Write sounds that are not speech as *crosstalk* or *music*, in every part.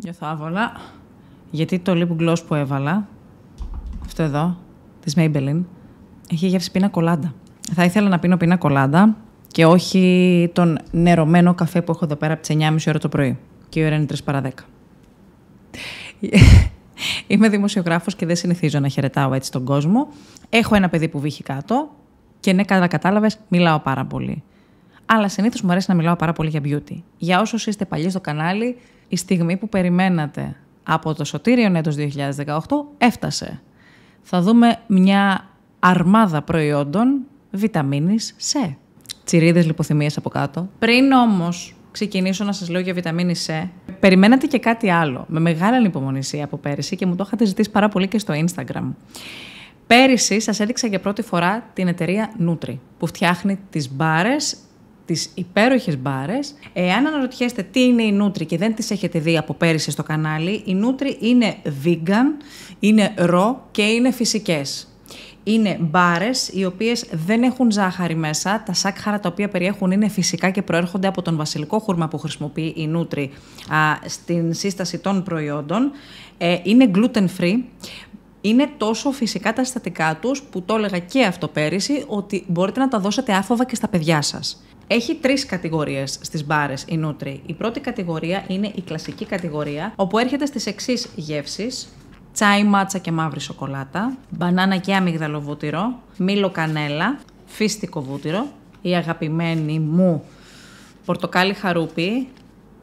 Νιώθω άβολα. Γιατί το lip gloss που έβαλα, αυτό εδώ, της Maybelline, έχει γεύση πίνα κολάντα. Θα ήθελα να πίνω πίνα κολάντα και όχι τον νερωμένο καφέ που έχω εδώ πέρα από τις 9.30 ώρα το πρωί. Και η ώρα είναι 3 παρα 10. Είμαι δημοσιογράφος και δεν συνηθίζω να χαιρετάω έτσι τον κόσμο. Έχω ένα παιδί που βύχει κάτω και ναι, κατάλαβες, κατάλαβες, μιλάω πάρα πολύ. Αλλά συνήθως μου αρέσει να μιλάω πάρα πολύ για beauty. Για όσους είστε παλιοί στο κανάλι, η στιγμή που περιμένατε από το σωτήριο έτος 2018 έφτασε. Θα δούμε μια αρμάδα προϊόντων βιταμίνης C. Τσιρίδες λιποθυμίες από κάτω. Πριν όμως ξεκινήσω να σας λέω για βιταμίνη C, περιμένατε και κάτι άλλο με μεγάλη ανυπομονησία από πέρυσι και μου το είχατε ζητήσει πάρα πολύ και στο Instagram. Πέρυσι σας έδειξα για πρώτη φορά την εταιρεία Nutri που φτιάχνει τις μπάρες τις υπέροχες μπάρες. Εάν αναρωτιέστε τι είναι η Νούτρι και δεν τις έχετε δει από πέρυσι στο κανάλι, η Νούτρι είναι vegan, είναι ρο και είναι φυσικές. Είναι μπάρες οι οποίες δεν έχουν ζάχαρη μέσα. Τα σάκχαρα τα οποία περιέχουν είναι φυσικά και προέρχονται από τον βασιλικό χούρμα που χρησιμοποιεί η Νούτρι στην σύσταση των προϊόντων. Ε, είναι gluten free. Είναι τόσο φυσικά τα συστατικά τους που το έλεγα και αυτό πέρυσι ότι μπορείτε να τα δώσετε άφοβα και στα παιδιά σας. Έχει τρεις κατηγορίες στις μπάρες η Νούτρι. Η πρώτη κατηγορία είναι η κλασική κατηγορία, όπου έρχεται στις εξής γεύσεις. Τσάι, μάτσα και μαύρη σοκολάτα, μπανάνα και αμυγδαλο βούτυρο, μήλο κανέλα, φίστικο βούτυρο, η αγαπημένη μου πορτοκάλι χαρούπι,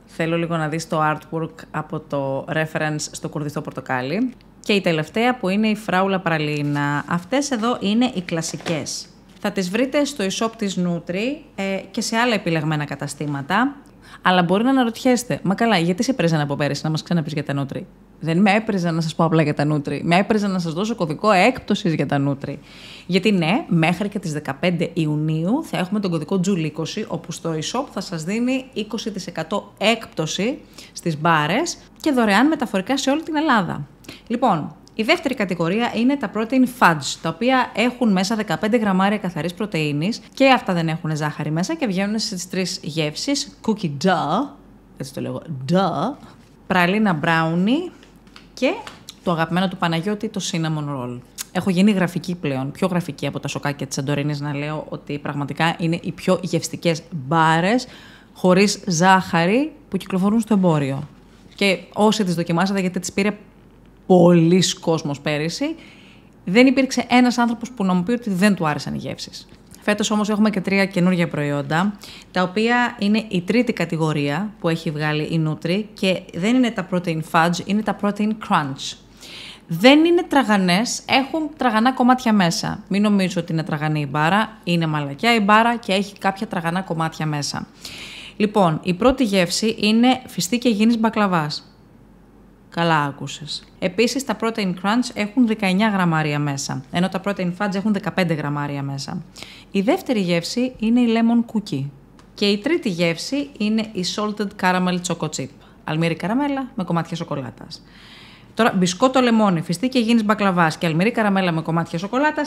θέλω λίγο να δεις το artwork από το reference στο κουρδιστό πορτοκάλι, και η τελευταία που είναι η φράουλα πραλίνα. Αυτές εδώ είναι οι κλασικές. Θα τις βρείτε στο e-shop της Nutri ε, και σε άλλα επιλεγμένα καταστήματα. Αλλά μπορεί να αναρωτιέστε, μα καλά, γιατί σε έπρεζαν από πέρυσι να μας ξαναπείς για τα Nutri. Δεν με έπρεζαν να σας πω απλά για τα νούτρι. Με έπρεζαν να σας δώσω κωδικό έκπτωσης για τα νούτρι. Γιατί ναι, μέχρι και τις 15 Ιουνίου θα έχουμε τον κωδικο Τζουλ JUL20, όπου στο e-shop θα σας δίνει 20% έκπτωση στις μπάρες και δωρεάν μεταφορικά σε όλη την Ελλάδα. Λοιπόν, η δεύτερη κατηγορία είναι τα protein fudge, τα οποία έχουν μέσα 15 γραμμάρια καθαρής πρωτεΐνης και αυτά δεν έχουν ζάχαρη μέσα και βγαίνουν στις τρεις γεύσεις, cookie dough, έτσι το λέγω, duh, πραλίνα brownie και το αγαπημένο του Παναγιώτη, το cinnamon roll. Έχω γίνει γραφική πλέον, πιο γραφική από τα σοκάκια της Αντορίνης να λέω ότι πραγματικά είναι οι πιο γευστικές μπάρες χωρίς ζάχαρη που κυκλοφορούν στο εμπόριο. Και όσοι τις δοκιμάσατε, γιατί τις πήρε πολλοί κόσμος πέρυσι, δεν υπήρξε ένας άνθρωπος που να μου πει ότι δεν του άρεσαν οι γεύσεις. Φέτος όμως έχουμε και τρία καινούργια προϊόντα, τα οποία είναι η τρίτη κατηγορία που έχει βγάλει η Nutri και δεν είναι τα protein fudge, είναι τα protein crunch. Δεν είναι τραγανές, έχουν τραγανά κομμάτια μέσα. Μην νομίζω ότι είναι τραγανή η μπάρα, είναι μαλακιά η μπάρα και έχει κάποια τραγανά κομμάτια μέσα. Λοιπόν, η πρώτη γεύση είναι φιστή και γίνης μπακλαβάς Καλά άκουσες. Επίσης, τα protein crunch έχουν 19 γραμμάρια μέσα, ενώ τα protein fudge έχουν 15 γραμμάρια μέσα. Η δεύτερη γεύση είναι η lemon cookie. Και η τρίτη γεύση είναι η salted caramel choco chip. Αλμύρι καραμέλα με κομμάτια σοκολάτας. Τώρα μπισκότο λεμόνι, φιστή και γίνεις μπακλαβάς και αλμυρή καραμέλα με κομμάτια σοκολάτας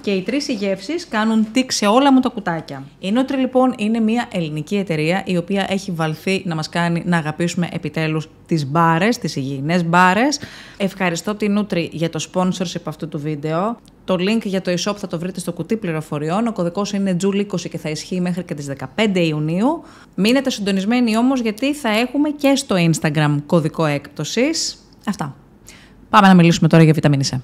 και οι τρεις γεύσει κάνουν τικ σε όλα μου τα κουτάκια. Η Νότρι λοιπόν είναι μια ελληνική εταιρεία η οποία έχει βαλθεί να μας κάνει να αγαπήσουμε επιτέλους τις μπάρες, τις υγιεινές μπάρες. Ευχαριστώ την Nutri για το sponsorship αυτού του βίντεο. Το link για το e-shop θα το βρείτε στο κουτί πληροφοριών. Ο κωδικός είναι JUL20 και θα ισχύει μέχρι και τις 15 Ιουνίου. Μείνετε συντονισμένοι όμως γιατί θα έχουμε και στο Instagram κωδικό έκπτωσης. Αυτά. Πάμε να μιλήσουμε τώρα για βιταμίνη C.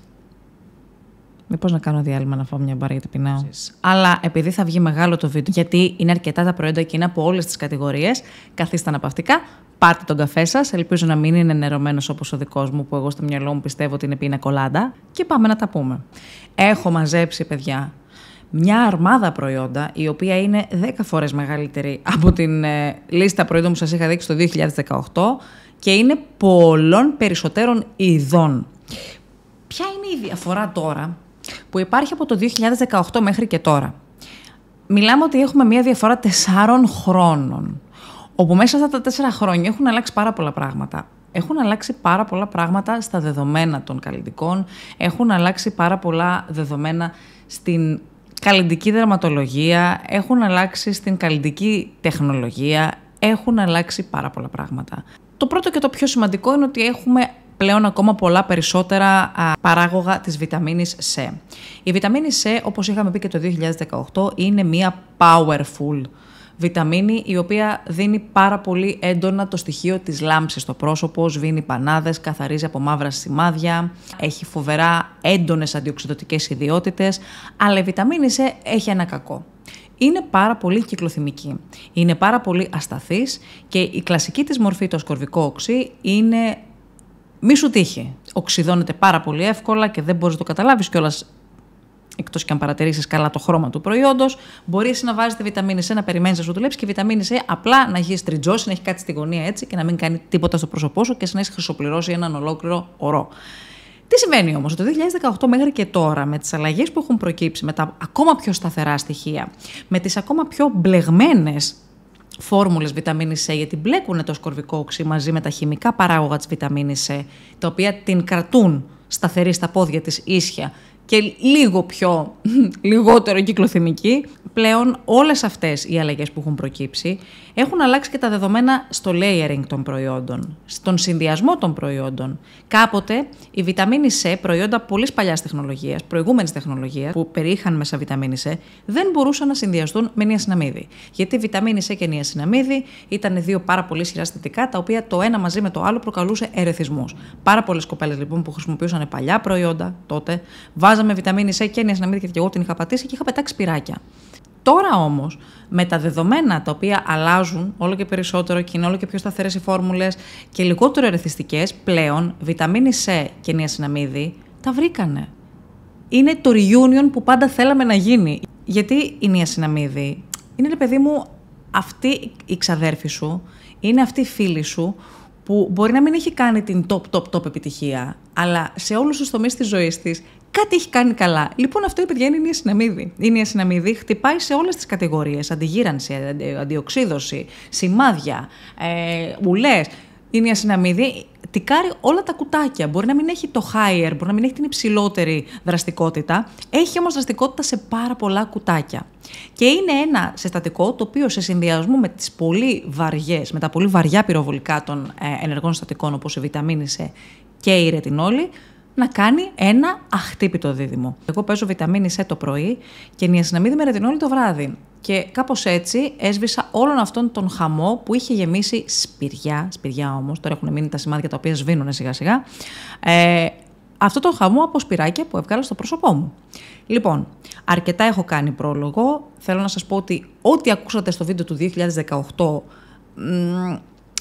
Μήπως να κάνω διάλειμμα να φάω μια μπαρά γιατί πεινάω. Αλλά επειδή θα βγει μεγάλο το βίντεο, γιατί είναι αρκετά τα προϊόντα και είναι από όλες τις κατηγορίες, καθίστε αναπαυτικά, πάρτε τον καφέ σας. Ελπίζω να μην είναι ενερωμένο όπως ο δικός μου, που εγώ στο μυαλό μου πιστεύω ότι είναι πίνα κολάντα. Και πάμε να τα πούμε. Έχω μαζέψει, παιδιά, μια αρμάδα προϊόντα, η οποία είναι 10 φορές μεγαλύτερη από την ε, λίστα προϊόντων που σας είχα δείξει το 2018 και είναι πολλών περισσότερων ειδών. Ποια είναι η διαφορά τώρα που υπάρχει από το 2018 μέχρι και τώρα. Μιλάμε ότι έχουμε μια διαφορά τεσσάρων χρόνων, όπου μέσα αυτά τα τέσσερα χρόνια έχουν αλλάξει πάρα πολλά πράγματα. Έχουν αλλάξει πάρα πολλά πράγματα στα δεδομένα των καλλιτικών, έχουν αλλάξει πάρα πολλά δεδομένα στην καλλιντική δραματολογία, έχουν αλλάξει στην καλλιντική τεχνολογία, έχουν αλλάξει πάρα πολλά πράγματα. Το πρώτο και το πιο σημαντικό είναι ότι έχουμε πλέον ακόμα πολλά περισσότερα παράγωγα της βιταμίνης C. Η βιταμίνη C, όπως είχαμε πει και το 2018, είναι μία powerful βιταμίνη η οποία δίνει πάρα πολύ έντονα το στοιχείο της λάμψης στο πρόσωπο, σβήνει πανάδες, καθαρίζει από μαύρα σημάδια, έχει φοβερά έντονες αντιοξυδοτικές ιδιότητες, αλλά η βιταμίνη C έχει ένα κακό είναι πάρα πολύ κυκλοθυμική. Είναι πάρα πολύ ασταθής και η κλασική της μορφή, το σκορβικό οξύ, είναι μη σου τύχει. Οξυδώνεται πάρα πολύ εύκολα και δεν μπορείς να το καταλάβεις κιόλας. Εκτός και αν παρατηρήσεις καλά το χρώμα του προϊόντος, μπορεί να βάζετε βιταμίνη C, να περιμένεις να σου δουλέψει και βιταμίνη C απλά να έχει τριτζώσει, να έχει κάτι στη γωνία έτσι και να μην κάνει τίποτα στο πρόσωπό σου και να έχεις χρυσοπληρώσει έναν ολόκληρο ωρό. Τι σημαίνει όμως το 2018 μέχρι και τώρα, με τις αλλαγές που έχουν προκύψει, με τα ακόμα πιο σταθερά στοιχεία, με τις ακόμα πιο μπλεγμένες φόρμουλες βιταμίνης C, γιατί μπλέκουν το σκορβικό οξύ μαζί με τα χημικά παράγωγα της βιταμίνης C, τα οποία την κρατούν σταθερή στα πόδια της ίσια και λίγο πιο, *laughs* λιγότερο κυκλοθυμική. Πλέον όλες αυτές οι αλλαγές που έχουν προκύψει έχουν αλλάξει και τα δεδομένα στο layering των προϊόντων, στον συνδυασμό των προϊόντων. Κάποτε η βιταμίνη C, προϊόντα πολύ παλιάς τεχνολογίας, προηγούμενης τεχνολογίας, που περιείχαν μέσα βιταμίνη C, δεν μπορούσαν να συνδυαστούν με συναμίδη. Γιατί η βιταμίνη C και νιασυναμίδη ήταν δύο πάρα πολύ ισχυρά συστατικά, τα οποία το ένα μαζί με το άλλο προκαλούσε ερεθισμούς. Πάρα πολλές κοπέλες λοιπόν που χρησιμοποιούσαν παλιά προϊόντα τότε, βάζαμε βιταμίνη C και νιασυναμίδη γιατί και εγώ την είχα πατήσει και είχα πετάξει πυράκια. Τώρα όμως, με τα δεδομένα τα οποία αλλάζουν όλο και περισσότερο και είναι όλο και πιο σταθερές οι φόρμουλες και λιγότερο ερεθιστικές, πλέον βιταμίνη C και νιασιναμίδη τα βρήκανε. Είναι το reunion που πάντα θέλαμε να γίνει. Γιατί η νιασιναμίδη είναι, παιδί μου, αυτή η ξαδέρφη σου, είναι αυτή η φίλη σου που μπορεί να μην έχει κάνει την top, top, top επιτυχία, αλλά σε όλους τους τομείς της ζωής της κάτι έχει κάνει καλά. Λοιπόν, αυτό η παιδιά είναι η συναμίδη. Είναι η συναμίδη, χτυπάει σε όλες τις κατηγορίες. Αντιγύρανση, αντιοξείδωση, σημάδια, ε, ουλές. Είναι η ασυναμίδη, τικάρει όλα τα κουτάκια. Μπορεί να μην έχει το higher, μπορεί να μην έχει την υψηλότερη δραστικότητα. Έχει όμως δραστικότητα σε πάρα πολλά κουτάκια. Και είναι ένα συστατικό το οποίο σε συνδυασμό με τις πολύ βαριές, με τα πολύ βαριά πυροβολικά των ε, ενεργών συστατικών όπως η βιταμίνη και η ρετινόλη, να κάνει ένα αχτύπητο δίδυμο. Εγώ παίζω βιταμίνη σε το πρωί και συναμίδη με ρετινόλη το βράδυ. Και κάπως έτσι έσβησα όλον αυτόν τον χαμό που είχε γεμίσει σπυριά, σπυριά όμως, τώρα έχουν μείνει τα σημάδια τα οποία σβήνουν σιγά σιγά, ε, αυτό το χαμό από σπυράκια που έβγαλα στο πρόσωπό μου. Λοιπόν, αρκετά έχω κάνει πρόλογο. Θέλω να σας πω ότι ό,τι ακούσατε στο βίντεο του 2018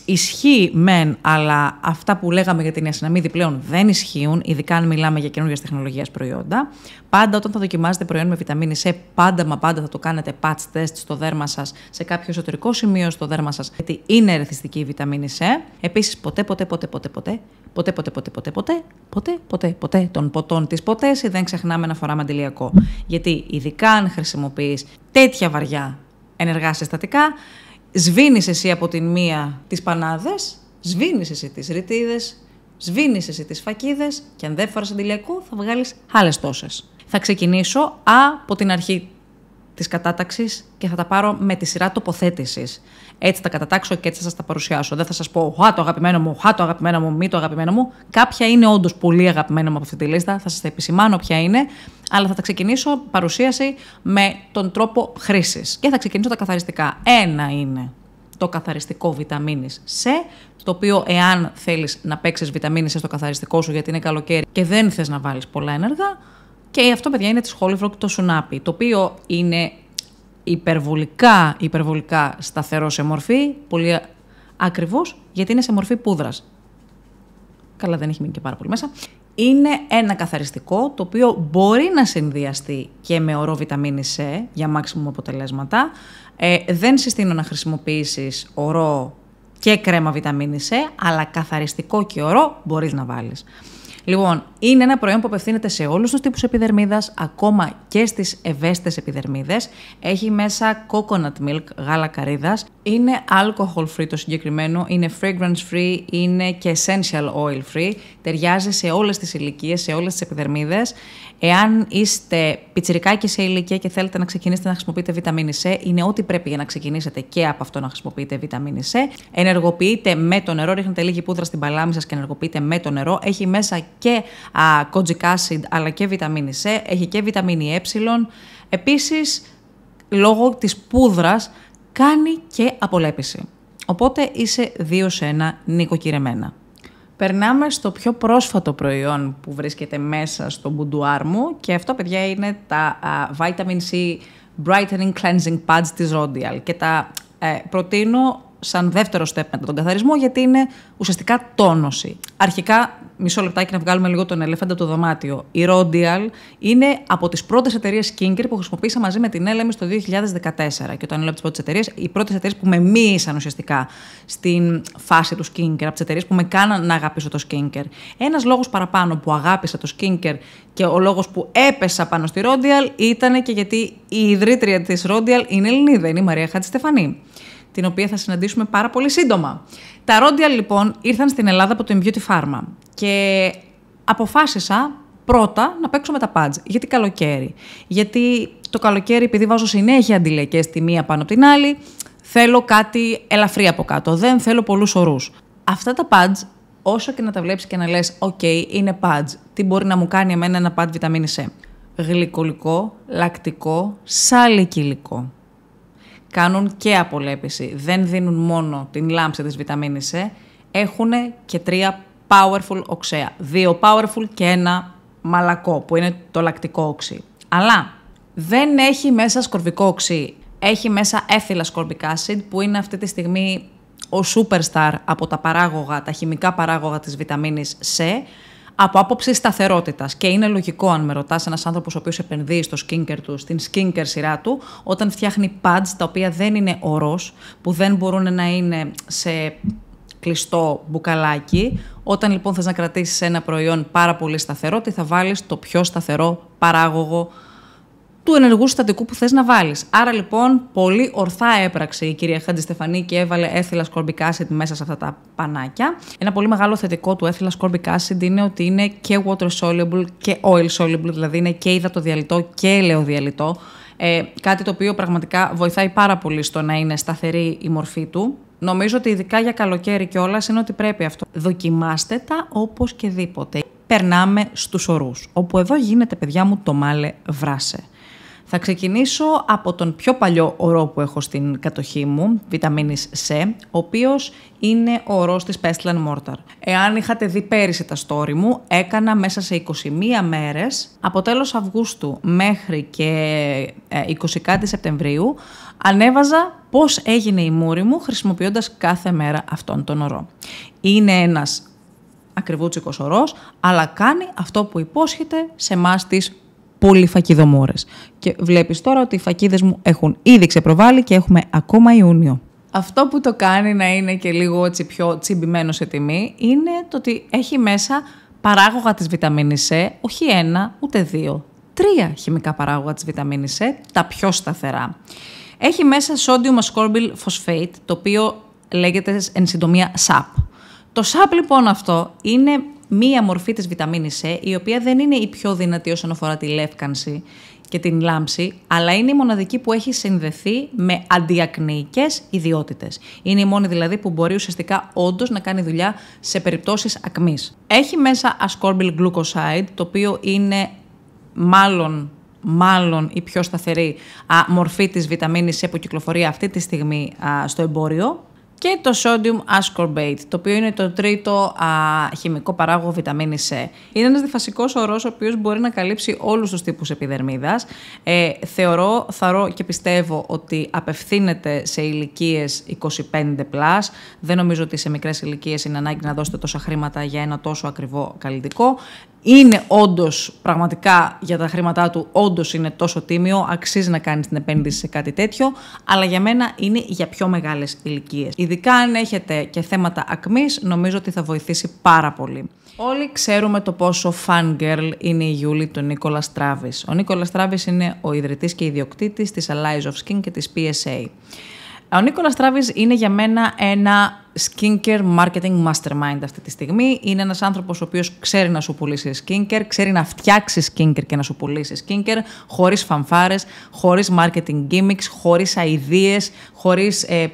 Ισχύει μεν, αλλά αυτά που λέγαμε για την ασυναμίδη πλέον δεν ισχύουν, ειδικά αν μιλάμε για καινούργιες τεχνολογίες προϊόντα. Πάντα όταν θα δοκιμάζετε προϊόν με βιταμίνη C, πάντα μα πάντα θα το κάνετε patch test στο δέρμα σας, σε κάποιο εσωτερικό σημείο στο δέρμα σας, γιατί είναι ερεθιστική η βιταμίνη C. Επίσης, ποτέ, ποτέ, ποτέ, ποτέ, ποτέ, ποτέ, ποτέ, ποτέ, ποτέ, ποτέ, ποτέ, ποτέ, ποτέ των ποτών τη ποτέ δεν ξεχνάμε να φοράμε αντιλιακό. Γιατί ειδικά αν χρησιμοποιείς τέτοια βαριά ενεργά συστατικά, σβήνεις εσύ από την μία τις πανάδες, σβήνεις εσύ τις ρητίδες, σβήνεις εσύ τις φακίδες και αν δεν φοράς αντιλιακό θα βγάλεις άλλες τόσες. Θα ξεκινήσω από την αρχή της κατάταξης και θα τα πάρω με τη σειρά τοποθέτησης έτσι θα τα κατατάξω και έτσι θα σας τα παρουσιάσω. Δεν θα σας πω, Χα το αγαπημένο μου, Χα το αγαπημένο μου, Μη το αγαπημένο μου. Κάποια είναι όντως πολύ αγαπημένα μου από αυτή τη λίστα, θα σας τα επισημάνω ποια είναι, αλλά θα τα ξεκινήσω παρουσίαση με τον τρόπο χρήσης. Και θα ξεκινήσω τα καθαριστικά. Ένα είναι το καθαριστικό βιταμίνης C, το οποίο εάν θέλεις να παίξεις βιταμίνη C στο καθαριστικό σου γιατί είναι καλοκαίρι και δεν θες να βάλεις πολλά ενεργά, και αυτό, παιδιά, είναι της Χόλιβροκ το σουνάπι, το οποίο είναι υπερβολικά, υπερβολικά σταθερό σε μορφή, πολύ ακριβώς γιατί είναι σε μορφή πούδρας. Καλά δεν έχει μείνει και πάρα πολύ μέσα. Είναι ένα καθαριστικό το οποίο μπορεί να συνδυαστεί και με ορό βιταμίνη C για μάξιμουμ αποτελέσματα. Ε, δεν συστήνω να χρησιμοποιήσεις ορό και κρέμα βιταμίνη C, αλλά καθαριστικό και ορό μπορείς να βάλεις. Λοιπόν, είναι ένα προϊόν που απευθύνεται σε όλους τους τύπους επιδερμίδας, ακόμα και στις ευαίσθητες επιδερμίδες. Έχει μέσα coconut milk, γάλα καρύδας. Είναι alcohol free το συγκεκριμένο, είναι fragrance free, είναι και essential oil free. Ταιριάζει σε όλες τις ηλικίες, σε όλες τις επιδερμίδες. Εάν είστε πιτσιρικάκι σε ηλικία και θέλετε να ξεκινήσετε να χρησιμοποιείτε βιταμίνη C, είναι ό,τι πρέπει για να ξεκινήσετε και από αυτό να χρησιμοποιείτε βιταμίνη C. Ενεργοποιείτε με το νερό, ρίχνετε λίγη πούδρα στην παλάμη σας και ενεργοποιείτε με το νερό. Έχει μέσα και κότζικ αλλά και βιταμίνη C, έχει και βιταμίνη ε. Επίσης, λόγω της πούδρας κάνει και απολέπιση. Οπότε είσαι 2 σε νοικοκυρεμένα. Περνάμε στο πιο πρόσφατο προϊόν που βρίσκεται μέσα στο μπουντουάρ μου και αυτό, παιδιά, είναι τα Vitamin C Brightening Cleansing Pads της Rodial και τα ε, προτείνω σαν δεύτερο step μετά τον καθαρισμό, γιατί είναι ουσιαστικά τόνωση. Αρχικά, μισό λεπτάκι να βγάλουμε λίγο τον ελεφάντα από το δωμάτιο. Η Rodial είναι από τις πρώτες εταιρείες Kinker που χρησιμοποίησα μαζί με την Έλεμη στο 2014. Και όταν λέω από τις πρώτες εταιρείες, οι πρώτες εταιρείες που με μίλησαν ουσιαστικά στην φάση τους Skinker, από τις εταιρείες που με κάναν να αγαπήσω το Skinker. Ένας λόγος παραπάνω που αγάπησα το Skinker και ο λόγος που έπεσα πάνω στη Rodial ήταν και γιατί η ιδρύτρια της Rodial είναι Ελληνίδα, είναι η Μαρία Στεφανή την οποία θα συναντήσουμε πάρα πολύ σύντομα. Τα ρόντια λοιπόν ήρθαν στην Ελλάδα από το Beauty Pharma και αποφάσισα πρώτα να παίξω με τα pads. Γιατί καλοκαίρι. Γιατί το καλοκαίρι, επειδή βάζω συνέχεια αντιλαϊκές τη μία πάνω από την άλλη, θέλω κάτι ελαφρύ από κάτω. Δεν θέλω πολλούς ορούς. Αυτά τα pads, όσο και να τα βλέπεις και να λες, OK, είναι pads. Τι μπορεί να μου κάνει εμένα ένα pad βιταμίνη C. Γλυκολικό, λακτικό, σάλικυλικό κάνουν και απολέπιση, δεν δίνουν μόνο την λάμψη της βιταμίνης C, ε, έχουν και τρία powerful οξέα. Δύο powerful και ένα μαλακό που είναι το λακτικό οξύ. Αλλά δεν έχει μέσα σκορβικό οξύ. Έχει μέσα έφυλα σκορπικά acid που είναι αυτή τη στιγμή ο superstar από τα παράγωγα, τα χημικά παράγωγα της βιταμίνης C από άποψη σταθερότητας. Και είναι λογικό, αν με ρωτάς, ένας άνθρωπος ο οποίος επενδύει στο σκίνκερ του, στην σκίνκερ σειρά του, όταν φτιάχνει pads τα οποία δεν είναι ορός, που δεν μπορούν να είναι σε κλειστό μπουκαλάκι. Όταν λοιπόν θες να κρατήσεις ένα προϊόν πάρα πολύ σταθερό, τι θα βάλεις το πιο σταθερό παράγωγο του ενεργού συστατικού που θες να βάλεις. Άρα λοιπόν πολύ ορθά έπραξε η κυρία Χαντιστεφανή και έβαλε έθιλα σκορμπικ acid μέσα σε αυτά τα πανάκια. Ένα πολύ μεγάλο θετικό του έθιλα σκορμπικ acid είναι ότι είναι και water soluble και oil soluble, δηλαδή είναι και υδατοδιαλυτό και ελαιοδιαλυτό. Ε, κάτι το οποίο πραγματικά βοηθάει πάρα πολύ στο να είναι σταθερή η μορφή του. Νομίζω ότι ειδικά για καλοκαίρι και όλα είναι ότι πρέπει αυτό. Δοκιμάστε τα όπως και δίποτε. Περνάμε στους ορούς. όπου εδώ γίνεται παιδιά μου το μάλε βράσε. Θα ξεκινήσω από τον πιο παλιό ορό που έχω στην κατοχή μου, βιταμίνης C, ο οποίος είναι ο ορός της Pestland Mortar. Εάν είχατε δει πέρυσι τα story μου, έκανα μέσα σε 21 μέρες, από τέλος Αυγούστου μέχρι και 20 ε, Σεπτεμβρίου, ανέβαζα πώς έγινε η μούρη μου χρησιμοποιώντας κάθε μέρα αυτόν τον ορό. Είναι ένας ακριβούτσικος ορός, αλλά κάνει αυτό που υπόσχεται σε εμάς τις πολύ Και βλέπεις τώρα ότι οι φακίδες μου έχουν ήδη ξεπροβάλει και έχουμε ακόμα Ιούνιο. Αυτό που το κάνει να είναι και λίγο έτσι πιο τσιμπημένο σε τιμή είναι το ότι έχει μέσα παράγωγα της βιταμίνης C, ε, όχι ένα, ούτε δύο. Τρία χημικά παράγωγα της βιταμίνης C, ε, τα πιο σταθερά. Έχει μέσα sodium ascorbyl phosphate, το οποίο λέγεται εν συντομία SAP. Το SAP λοιπόν αυτό είναι μία μορφή της βιταμίνης C, ε, η οποία δεν είναι η πιο δυνατή όσον αφορά τη λεύκανση και την λάμψη, αλλά είναι η μοναδική που έχει συνδεθεί με αντιακνεϊκές ιδιότητες. Είναι η μόνη δηλαδή που μπορεί ουσιαστικά όντως να κάνει δουλειά σε περιπτώσεις ακμής. Έχει μέσα ascorbyl glucoside, το οποίο είναι μάλλον μάλλον η πιο σταθερή μορφή της βιταμίνης C ε που κυκλοφορεί αυτή τη στιγμή στο εμπόριο και το sodium ascorbate, το οποίο είναι το τρίτο α, χημικό παράγωγο βιταμίνη C. Είναι ένας διφασικός ορός, ο οποίος μπορεί να καλύψει όλους τους τύπους επιδερμίδας. Ε, θεωρώ, θαρώ και πιστεύω ότι απευθύνεται σε ηλικίες 25 Δεν νομίζω ότι σε μικρές ηλικίες είναι ανάγκη να δώσετε τόσα χρήματα για ένα τόσο ακριβό καλλιτικό είναι όντως πραγματικά για τα χρήματά του, όντως είναι τόσο τίμιο, αξίζει να κάνεις την επένδυση σε κάτι τέτοιο, αλλά για μένα είναι για πιο μεγάλες ηλικίες. Ειδικά αν έχετε και θέματα ακμής, νομίζω ότι θα βοηθήσει πάρα πολύ. Όλοι ξέρουμε το πόσο girl είναι η Γιούλη του Νίκολας Τράβης. Ο Νίκολας Τράβης είναι ο ιδρυτής και ιδιοκτήτης της Allies of Skin και της PSA. Ο Νίκολας Τράβης είναι για μένα ένα skincare marketing mastermind αυτή τη στιγμή. Είναι ένας άνθρωπος ο οποίος ξέρει να σου πουλήσει skincare, ξέρει να φτιάξει skincare και να σου πουλήσει skincare χωρίς φανφάρες, χωρίς marketing gimmicks, χωρίς ideas, χωρίς ε,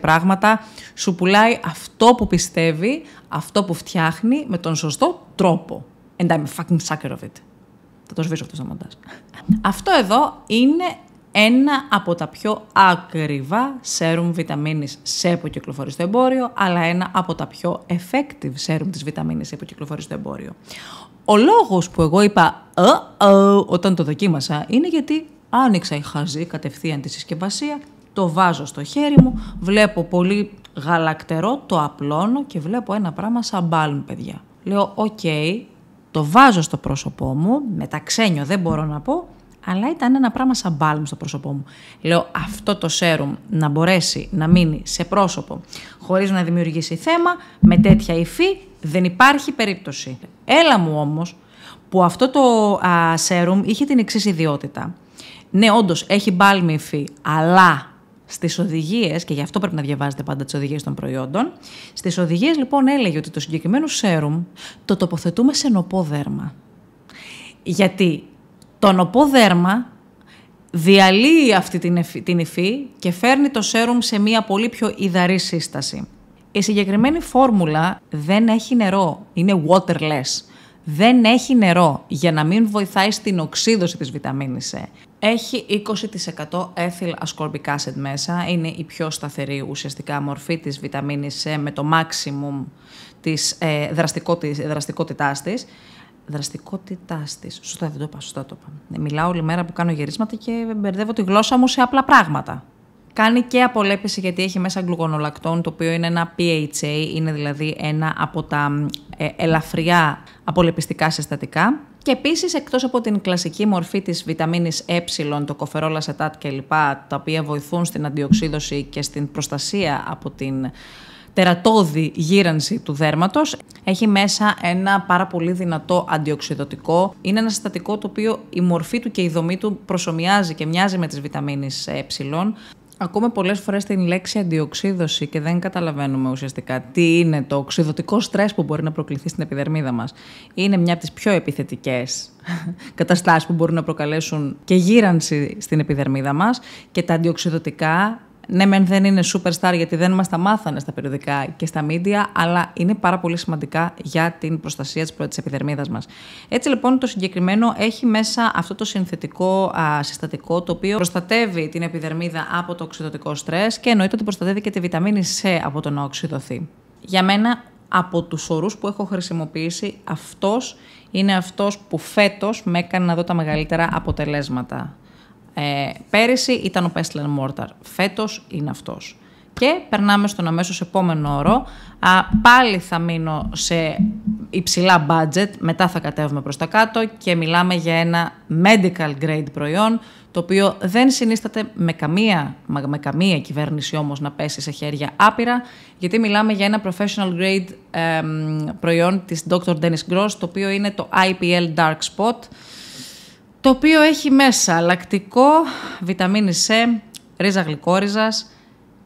πράγματα. Σου πουλάει αυτό που πιστεύει, αυτό που φτιάχνει με τον σωστό τρόπο. And I'm a fucking sucker of it. Θα το σβήσω αυτό στο μοντάζ. Αυτό εδώ είναι ένα από τα πιο ακριβά σέρουμ βιταμίνης σε που στο εμπόριο, αλλά ένα από τα πιο effective σέρουμ της βιταμίνης σε που στο εμπόριο. Ο λόγος που εγώ είπα όταν το δοκίμασα είναι γιατί άνοιξα η χαζή κατευθείαν τη συσκευασία, το βάζω στο χέρι μου, βλέπω πολύ γαλακτερό, το απλώνω και βλέπω ένα πράγμα σαν μπάλμ, παιδιά. Λέω, οκ, okay, το βάζω στο πρόσωπό μου, μεταξένιο δεν μπορώ να πω, αλλά ήταν ένα πράγμα σαν μπάλμ στο πρόσωπό μου. Λέω αυτό το σέρουμ να μπορέσει να μείνει σε πρόσωπο χωρίς να δημιουργήσει θέμα, με τέτοια υφή δεν υπάρχει περίπτωση. Έλα μου όμως που αυτό το α, σέρουμ είχε την εξής ιδιότητα. Ναι, όντως έχει μπάλμ υφή, αλλά στις οδηγίες, και γι' αυτό πρέπει να διαβάζετε πάντα τις οδηγίες των προϊόντων. Στις οδηγίες λοιπόν έλεγε ότι το συγκεκριμένο σέρουμ το τοποθετούμε σε νοπό δέρμα. Γιατί το δέρμα διαλύει αυτή την υφή και φέρνει το σέρουμ σε μια πολύ πιο υδαρή σύσταση. Η συγκεκριμένη φόρμουλα δεν έχει νερό, είναι waterless. Δεν έχει νερό για να μην βοηθάει στην οξύδωση της βιταμίνης C. Ε. Έχει 20% ethyl ascorbic acid μέσα, είναι η πιο σταθερή ουσιαστικά μορφή της βιταμίνης C ε με το maximum της ε, δραστικότητάς της δραστικότητάς της. Σωστά, δεν το είπα. Σωστά το είπα. Ε, μιλάω όλη μέρα που κάνω γυρίσματα και μπερδεύω τη γλώσσα μου σε απλά πράγματα. Κάνει και απολέπιση γιατί έχει μέσα γλουγονολακτών, το οποίο είναι ένα PHA, είναι δηλαδή ένα από τα ε, ελαφριά απολεπιστικά συστατικά. Και επίσης, εκτός από την κλασική μορφή της βιταμίνης ε, το κοφερόλα σετάτ κλπ., τα οποία βοηθούν στην αντιοξείδωση και στην προστασία από την τερατώδη γύρανση του δέρματος. Έχει μέσα ένα πάρα πολύ δυνατό αντιοξυδοτικό. Είναι ένα συστατικό το οποίο η μορφή του και η δομή του προσωμιάζει και μοιάζει με τις βιταμίνες ε. Ακούμε πολλές φορές την λέξη αντιοξύδωση και δεν καταλαβαίνουμε ουσιαστικά τι είναι το οξυδοτικό στρες που μπορεί να προκληθεί στην επιδερμίδα μας. Είναι μια από τις πιο επιθετικές *laughs* καταστάσεις που μπορούν να προκαλέσουν και γύρανση στην επιδερμίδα μας και τα αντιοξυδοτικά ναι, μεν δεν είναι superstar γιατί δεν μας τα μάθανε στα περιοδικά και στα μίντια, αλλά είναι πάρα πολύ σημαντικά για την προστασία της πρώτη επιδερμίδας μας. Έτσι λοιπόν το συγκεκριμένο έχει μέσα αυτό το συνθετικό α, συστατικό το οποίο προστατεύει την επιδερμίδα από το οξυδωτικό στρες και εννοείται ότι προστατεύει και τη βιταμίνη C από το να οξυδωθεί. Για μένα, από τους ορούς που έχω χρησιμοποιήσει, αυτός είναι αυτός που φέτος με έκανε να δω τα μεγαλύτερα αποτελέσματα. Ε, πέρυσι ήταν ο Πέστλερ Μόρταρ. Φέτος είναι αυτός. Και περνάμε στον αμέσως επόμενο όρο. Α, πάλι θα μείνω σε υψηλά budget, μετά θα κατέβουμε προς τα κάτω και μιλάμε για ένα medical grade προϊόν, το οποίο δεν συνίσταται με καμία, με καμία κυβέρνηση όμως να πέσει σε χέρια άπειρα, γιατί μιλάμε για ένα professional grade προϊόν της Dr. Dennis Gross, το οποίο είναι το IPL Dark Spot, το οποίο έχει μέσα λακτικό, βιταμίνη C, ρίζα γλυκόριζας.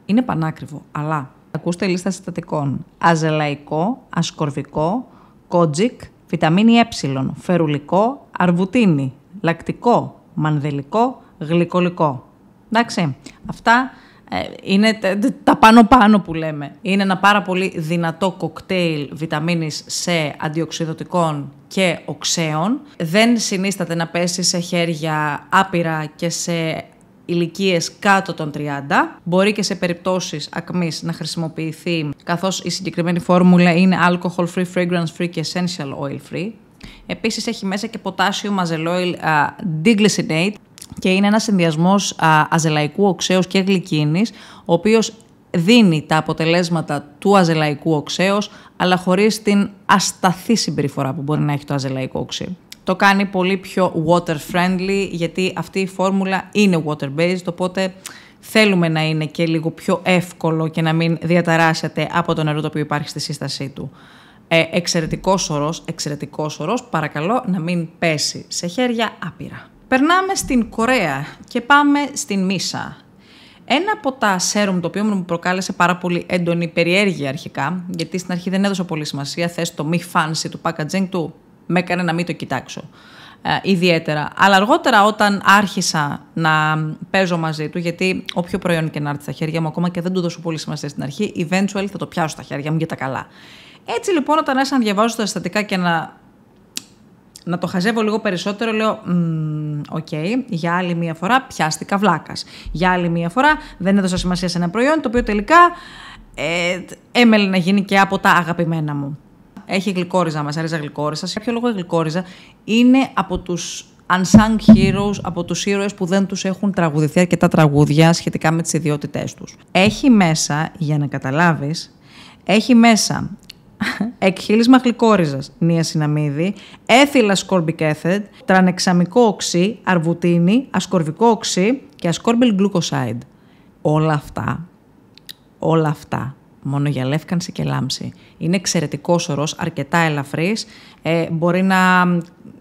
Είναι πανάκριβο, αλλά ακούστε λίστα συστατικών. Αζελαϊκό, ασκορβικό, κότζικ, βιταμίνη ε, φερουλικό, αρβουτίνη, λακτικό, μανδελικό, γλυκολικό. Εντάξει, αυτά ε, είναι τα πάνω-πάνω που λέμε. Είναι ένα πάρα πολύ δυνατό κοκτέιλ βιταμίνης C, αντιοξυδοτικών και οξέων. Δεν συνίσταται να πέσει σε χέρια άπειρα και σε ηλικίες κάτω των 30. Μπορεί και σε περιπτώσεις ακμής να χρησιμοποιηθεί, καθώς η συγκεκριμένη φόρμουλα είναι alcohol free, fragrance free και essential oil free. Επίσης έχει μέσα και ποτάσιο μαζελόιλ uh, diglycinate και είναι ένας συνδυασμός αζελαϊκού οξέως και γλυκίνης, ο οποίος δίνει τα αποτελέσματα του αζελαϊκού οξέως, αλλά χωρίς την ασταθή συμπεριφορά που μπορεί να έχει το αζελαϊκό οξύ. Το κάνει πολύ πιο water friendly, γιατί αυτή η φόρμουλα είναι water based, οπότε θέλουμε να είναι και λίγο πιο εύκολο και να μην διαταράσσεται από το νερό το οποίο υπάρχει στη σύστασή του. Ε, εξαιρετικός ορός, εξαιρετικός ορός, παρακαλώ να μην πέσει σε χέρια άπειρα. Περνάμε στην Κορέα και πάμε στην Μίσα. Ένα από τα σέρουμ το οποίο μου προκάλεσε πάρα πολύ έντονη περιέργεια αρχικά, γιατί στην αρχή δεν έδωσα πολύ σημασία, θες το μη φάνση του packaging του, με έκανε να μην το κοιτάξω ε, ιδιαίτερα. Αλλά αργότερα όταν άρχισα να παίζω μαζί του, γιατί όποιο προϊόν και να έρθει στα χέρια μου, ακόμα και δεν του δώσω πολύ σημασία στην αρχή, eventually θα το πιάσω στα χέρια μου για τα καλά. Έτσι λοιπόν, όταν άρχισα να διαβάζω τα αισθητικά και να να το χαζεύω λίγο περισσότερο, λέω: Οκ, για άλλη μία φορά πιάστηκα βλάκας. Για άλλη μία φορά δεν έδωσα σημασία σε ένα προϊόν το οποίο τελικά ε, έμελε να γίνει και από τα αγαπημένα μου. Έχει γλυκόριζα μας, αρίζα γλυκόριζα. Σε ποιο λόγο η γλυκόριζα είναι από τους unsung heroes, από τους ήρωε που δεν τους έχουν τραγουδηθεί αρκετά τραγούδια σχετικά με τις ιδιότητές τους. Έχει μέσα, για να καταλάβεις, έχει μέσα εκχύλισμα γλυκόριζας, νία συναμίδη, έθιλα σκόρμπικ έθετ, τρανεξαμικό οξύ, αρβουτίνη, ασκορβικό οξύ και ασκόρμπιλ γλουκοσάιντ. Όλα αυτά, όλα αυτά, μόνο για λεύκανση και λάμψη. Είναι εξαιρετικός ορός, αρκετά ελαφρύς. Ε, μπορεί να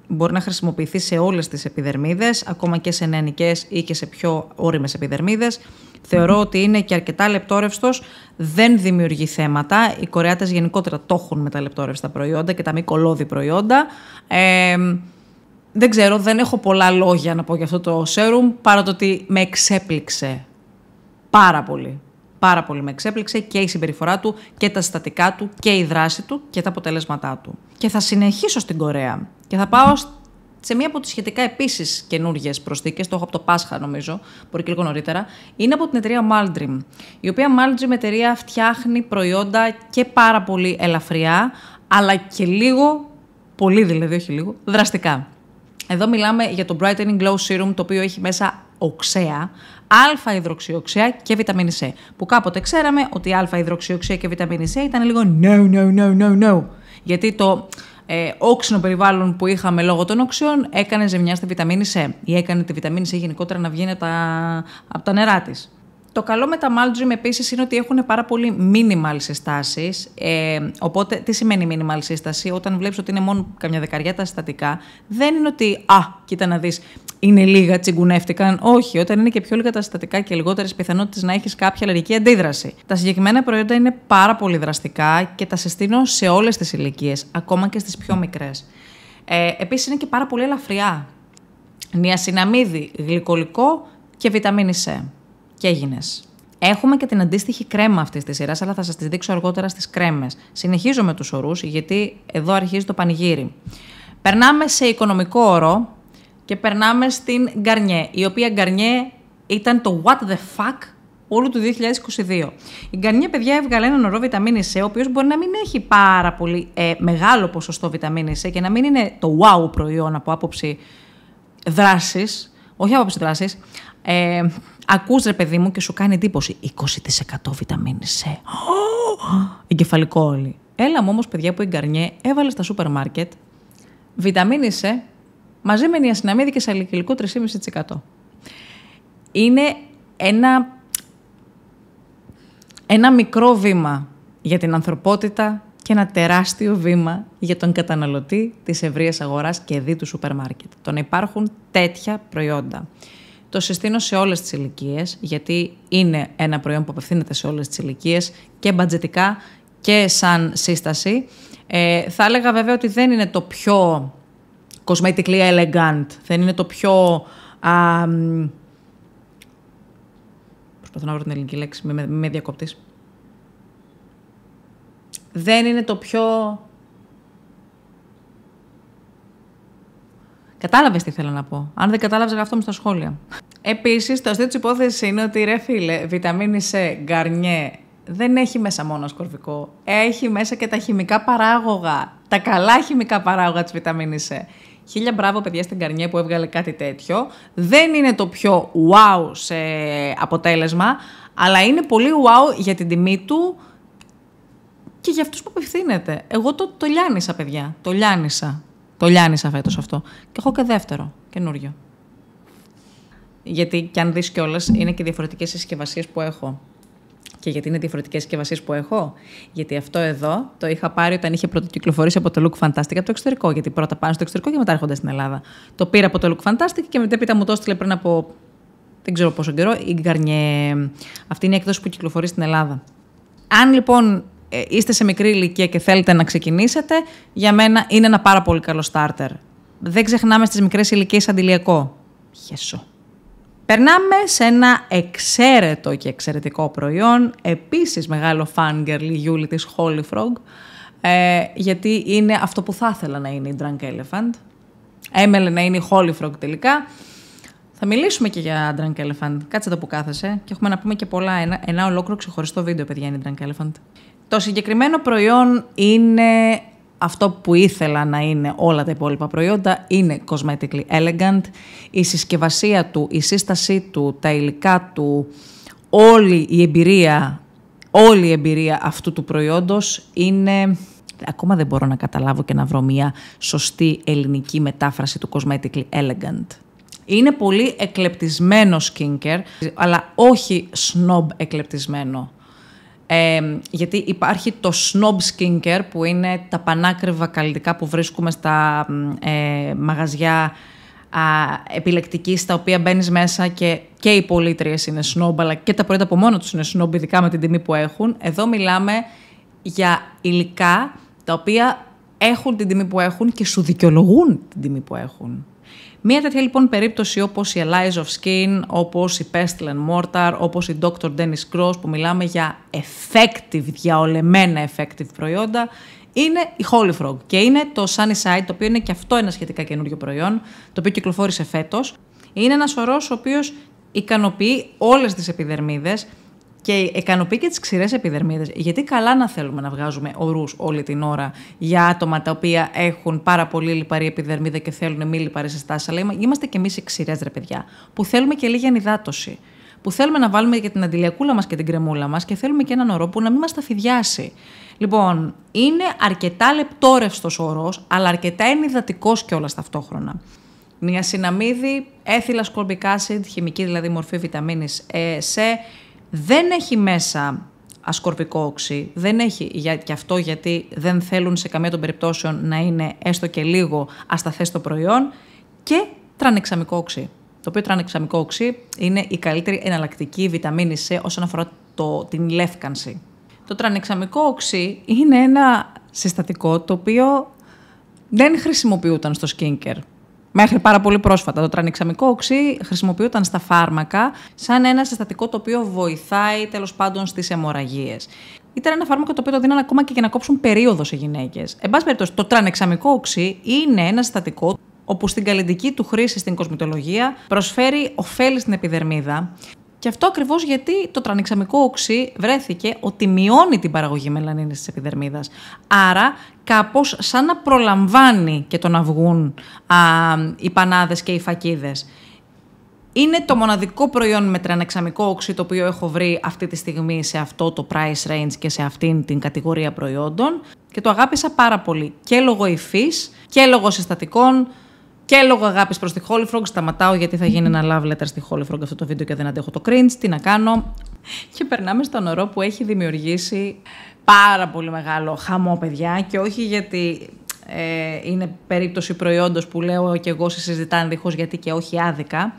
μπορεί να χρησιμοποιηθεί σε όλες τις επιδερμίδες, ακόμα και σε νεανικές ή και σε πιο όριμες επιδερμίδες. Θεωρώ ότι είναι και αρκετά λεπτόρευστος, δεν δημιουργεί θέματα. Οι Κορεάτες γενικότερα το έχουν με τα λεπτόρευστα προϊόντα και τα μη κολόδι προϊόντα. δεν ξέρω, δεν έχω πολλά λόγια να πω για αυτό το σέρουμ, παρά το ότι με εξέπληξε πάρα πολύ. Πάρα πολύ με εξέπληξε και η συμπεριφορά του και τα συστατικά του και η δράση του και τα αποτελέσματά του. Και θα συνεχίσω στην Κορέα και θα πάω σε μία από τις σχετικά επίσης καινούργιες προσθήκες, το έχω από το Πάσχα νομίζω, μπορεί και λίγο νωρίτερα, είναι από την εταιρεία Maldrim. Η οποία Maldrim εταιρεία φτιάχνει προϊόντα και πάρα πολύ ελαφριά, αλλά και λίγο, πολύ δηλαδή, όχι λίγο, δραστικά. Εδώ μιλάμε για το Brightening Glow Serum, το οποίο έχει μέσα οξέα, α-υδροξιοξέα και βιταμίνη C. Που κάποτε ξέραμε ότι α-υδροξιοξέα και βιταμίνη C ήταν λίγο no, no, no, no, no. Γιατί το ε, όξινο περιβάλλον που είχαμε λόγω των οξιών έκανε ζημιά στη βιταμίνη C ή έκανε τη βιταμίνη C γενικότερα να βγαίνει από τα, από τα νερά της. Το καλό με τα Maldrim επίσης είναι ότι έχουν πάρα πολύ minimal συστάσεις. Ε, οπότε, τι σημαίνει minimal σύσταση, όταν βλέπεις ότι είναι μόνο καμιά δεκαριά τα συστατικά, δεν είναι ότι, α, κοίτα να δεις, είναι λίγα, τσιγκουνεύτηκαν. Όχι, όταν είναι και πιο λίγα τα συστατικά και λιγότερες πιθανότητες να έχεις κάποια αλλεργική αντίδραση. Τα συγκεκριμένα προϊόντα είναι πάρα πολύ δραστικά και τα συστήνω σε όλες τις ηλικίες, ακόμα και στις πιο μικρές. Ε, Επίσης είναι και πάρα πολύ ελαφριά. Νιασιναμίδι, γλυκολικό και βιταμίνη C. Και έγινες, Έχουμε και την αντίστοιχη κρέμα αυτής της σειράς, αλλά θα σας τη δείξω αργότερα στις κρέμες. Συνεχίζω με τους ορούς, γιατί εδώ αρχίζει το πανηγύρι. Περνάμε σε οικονομικό όρο και περνάμε στην Γκαρνιέ, η οποία Γκαρνιέ ήταν το what the fuck όλου του 2022. Η Γκαρνιέ, παιδιά, έβγαλε έναν ορό βιταμίνη C, ο οποίος μπορεί να μην έχει πάρα πολύ ε, μεγάλο ποσοστό βιταμίνη C και να μην είναι το wow προϊόν από άποψη δράσης, όχι από δράσης. Ε, ακούς ρε παιδί μου και σου κάνει εντύπωση 20% βιταμίνη C. *gasps* Εγκεφαλικό όλοι. Έλα μου όμως, παιδιά που η Γκαρνιέ έβαλε στα σούπερ μάρκετ βιταμίνη C μαζί με νιασυναμίδη και σαλικυλικό 3,5%. Είναι ένα, ένα μικρό βήμα για την ανθρωπότητα και ένα τεράστιο βήμα για τον καταναλωτή της ευρείας αγοράς και δι του σούπερ μάρκετ. Το να υπάρχουν τέτοια προϊόντα. Το συστήνω σε όλες τις ηλικίες, γιατί είναι ένα προϊόν που απευθύνεται σε όλες τις ηλικίες και μπατζετικά και σαν σύσταση. Ε, θα έλεγα βέβαια ότι δεν είναι το πιο cosmetically elegant, δεν είναι το πιο. Α, προσπαθώ να βρω την ελληνική λέξη, με, με δεν είναι το πιο... Κατάλαβες τι θέλω να πω. Αν δεν κατάλαβες, αυτό μου στα σχόλια. Επίσης, το αστείο της υπόθεσης είναι ότι ρε φίλε, βιταμίνη C, γκαρνιέ, δεν έχει μέσα μόνο σκορβικό. Έχει μέσα και τα χημικά παράγωγα. Τα καλά χημικά παράγωγα της βιταμίνης C. Χίλια μπράβο, παιδιά, στην Καρνιέ που έβγαλε κάτι τέτοιο. Δεν είναι το πιο wow σε αποτέλεσμα, αλλά είναι πολύ wow για την τιμή του, και για αυτούς που απευθύνεται. Εγώ το, το λιάνισα, παιδιά. Το λιάνισα. Το λιάνισα φέτος αυτό. Και έχω και δεύτερο καινούριο. Γιατί κι αν δεις κιόλας, είναι και διαφορετικές οι συσκευασίες που έχω. Και γιατί είναι διαφορετικές συσκευασίες που έχω. Γιατί αυτό εδώ το είχα πάρει όταν είχε πρώτο από το Look Fantastic από το εξωτερικό. Γιατί πρώτα πάνε στο εξωτερικό και μετά έρχονται στην Ελλάδα. Το πήρα από το Look Fantastic και μετέπειτα μου το έστειλε πριν από δεν ξέρω πόσο καιρό η Αυτή είναι η έκδοση που κυκλοφορεί στην Ελλάδα. Αν λοιπόν ε, είστε σε μικρή ηλικία και θέλετε να ξεκινήσετε, για μένα είναι ένα πάρα πολύ καλό starter. Δεν ξεχνάμε στις μικρές ηλικίες αντιλιακό. Χεσό. Περνάμε σε ένα εξαίρετο και εξαιρετικό προϊόν, επίσης μεγάλο η γιούλη της Holy Frog, ε, γιατί είναι αυτό που θα ήθελα να είναι η Drunk Elephant. Έμελε να είναι η Holy Frog τελικά. Θα μιλήσουμε και για Drunk Elephant. Κάτσε εδώ που κάθεσαι και έχουμε να πούμε και πολλά. Ένα, ένα ολόκληρο ξεχωριστό βίντεο, παιδιά, είναι η Drunk Elephant. Το συγκεκριμένο προϊόν είναι αυτό που ήθελα να είναι όλα τα υπόλοιπα προϊόντα είναι Cosmetically Elegant. Η συσκευασία του, η σύστασή του, τα υλικά του, όλη η εμπειρία, όλη η εμπειρία αυτού του προϊόντος είναι... Ακόμα δεν μπορώ να καταλάβω και να βρω μια σωστή ελληνική μετάφραση του Cosmetically Elegant. Είναι πολύ εκλεπτισμένο skincare, αλλά όχι snob εκλεπτισμένο γιατί υπάρχει το snob skincare που είναι τα πανάκριβα καλλιτικά που βρίσκουμε στα ε, μαγαζιά α, επιλεκτική στα οποία μπαίνεις μέσα και, και οι πολίτριες είναι snob αλλά και τα προϊόντα από μόνο τους είναι snob ειδικά με την τιμή που έχουν. Εδώ μιλάμε για υλικά τα οποία έχουν την τιμή που έχουν και σου δικαιολογούν την τιμή που έχουν. Μία τέτοια λοιπόν περίπτωση όπως η Eliza of Skin, όπως η PestLen Mortar, όπως η Dr. Dennis Cross που μιλάμε για effective, διαολεμένα effective προϊόντα, είναι η Holy Frog και είναι το Sunny Side, το οποίο είναι και αυτό ένα σχετικά καινούριο προϊόν, το οποίο κυκλοφόρησε φέτος. Είναι ένας ορός ο οποίος ικανοποιεί όλες τις επιδερμίδες, και ικανοποιεί και τις ξηρές επιδερμίδες. Γιατί καλά να θέλουμε να βγάζουμε ορούς όλη την ώρα για άτομα τα οποία έχουν πάρα πολύ λιπαρή επιδερμίδα και θέλουν μη λιπαρέ συστάσει. Αλλά είμαστε κι εμείς οι ξηρές, ρε παιδιά, που θέλουμε και λίγη ανυδάτωση. Που θέλουμε να βάλουμε για την αντιλιακούλα μας και την κρεμούλα μας και θέλουμε και έναν ορό που να μην μας ταφιδιάσει. Λοιπόν, είναι αρκετά λεπτόρευστος ορός, αλλά αρκετά ενυδατικός κιόλας ταυτόχρονα. Μια συναμίδη, έθιλα σκορμπικάσιντ, χημική δηλαδή μορφή βιταμίνης ε, δεν έχει μέσα ασκορπικό οξύ. Δεν έχει για, και αυτό γιατί δεν θέλουν σε καμία των περιπτώσεων να είναι έστω και λίγο ασταθές το προϊόν και τρανεξαμικό οξύ. Το οποίο τρανεξαμικό οξύ είναι η καλύτερη εναλλακτική βιταμίνη C όσον αφορά το, την λεύκανση. Το τρανεξαμικό οξύ είναι ένα συστατικό το οποίο δεν χρησιμοποιούταν στο skincare. Μέχρι πάρα πολύ πρόσφατα. Το τρανιξαμικό οξύ χρησιμοποιούταν στα φάρμακα σαν ένα συστατικό το οποίο βοηθάει τέλος πάντων στις αιμορραγίες. Ήταν ένα φάρμακο το οποίο το δίνανε ακόμα και για να κόψουν περίοδος σε γυναίκες. Εν πάση περιπτώσει, το τρανεξαμικό οξύ είναι ένα συστατικό όπου στην καλλιντική του χρήση στην κοσμητολογία προσφέρει ωφέλη στην επιδερμίδα, και αυτό ακριβώς γιατί το τρανεξαμικό οξύ βρέθηκε ότι μειώνει την παραγωγή μελανίνης της επιδερμίδας. Άρα, κάπως σαν να προλαμβάνει και το να βγουν οι πανάδες και οι φακίδες. Είναι το μοναδικό προϊόν με τρανεξαμικό οξύ το οποίο έχω βρει αυτή τη στιγμή σε αυτό το price range και σε αυτήν την κατηγορία προϊόντων και το αγάπησα πάρα πολύ και λόγω υφής και λόγω συστατικών και λόγω αγάπης προς τη Holy Frog, σταματάω γιατί θα γίνει ένα love letter στη Holy Frog αυτό το βίντεο και δεν αντέχω το cringe. Τι να κάνω. Και περνάμε στο νερό που έχει δημιουργήσει πάρα πολύ μεγάλο χαμό, παιδιά. Και όχι γιατί ε, είναι περίπτωση προϊόντος που λέω και εγώ σε συζητάνε δίχως γιατί και όχι άδικα.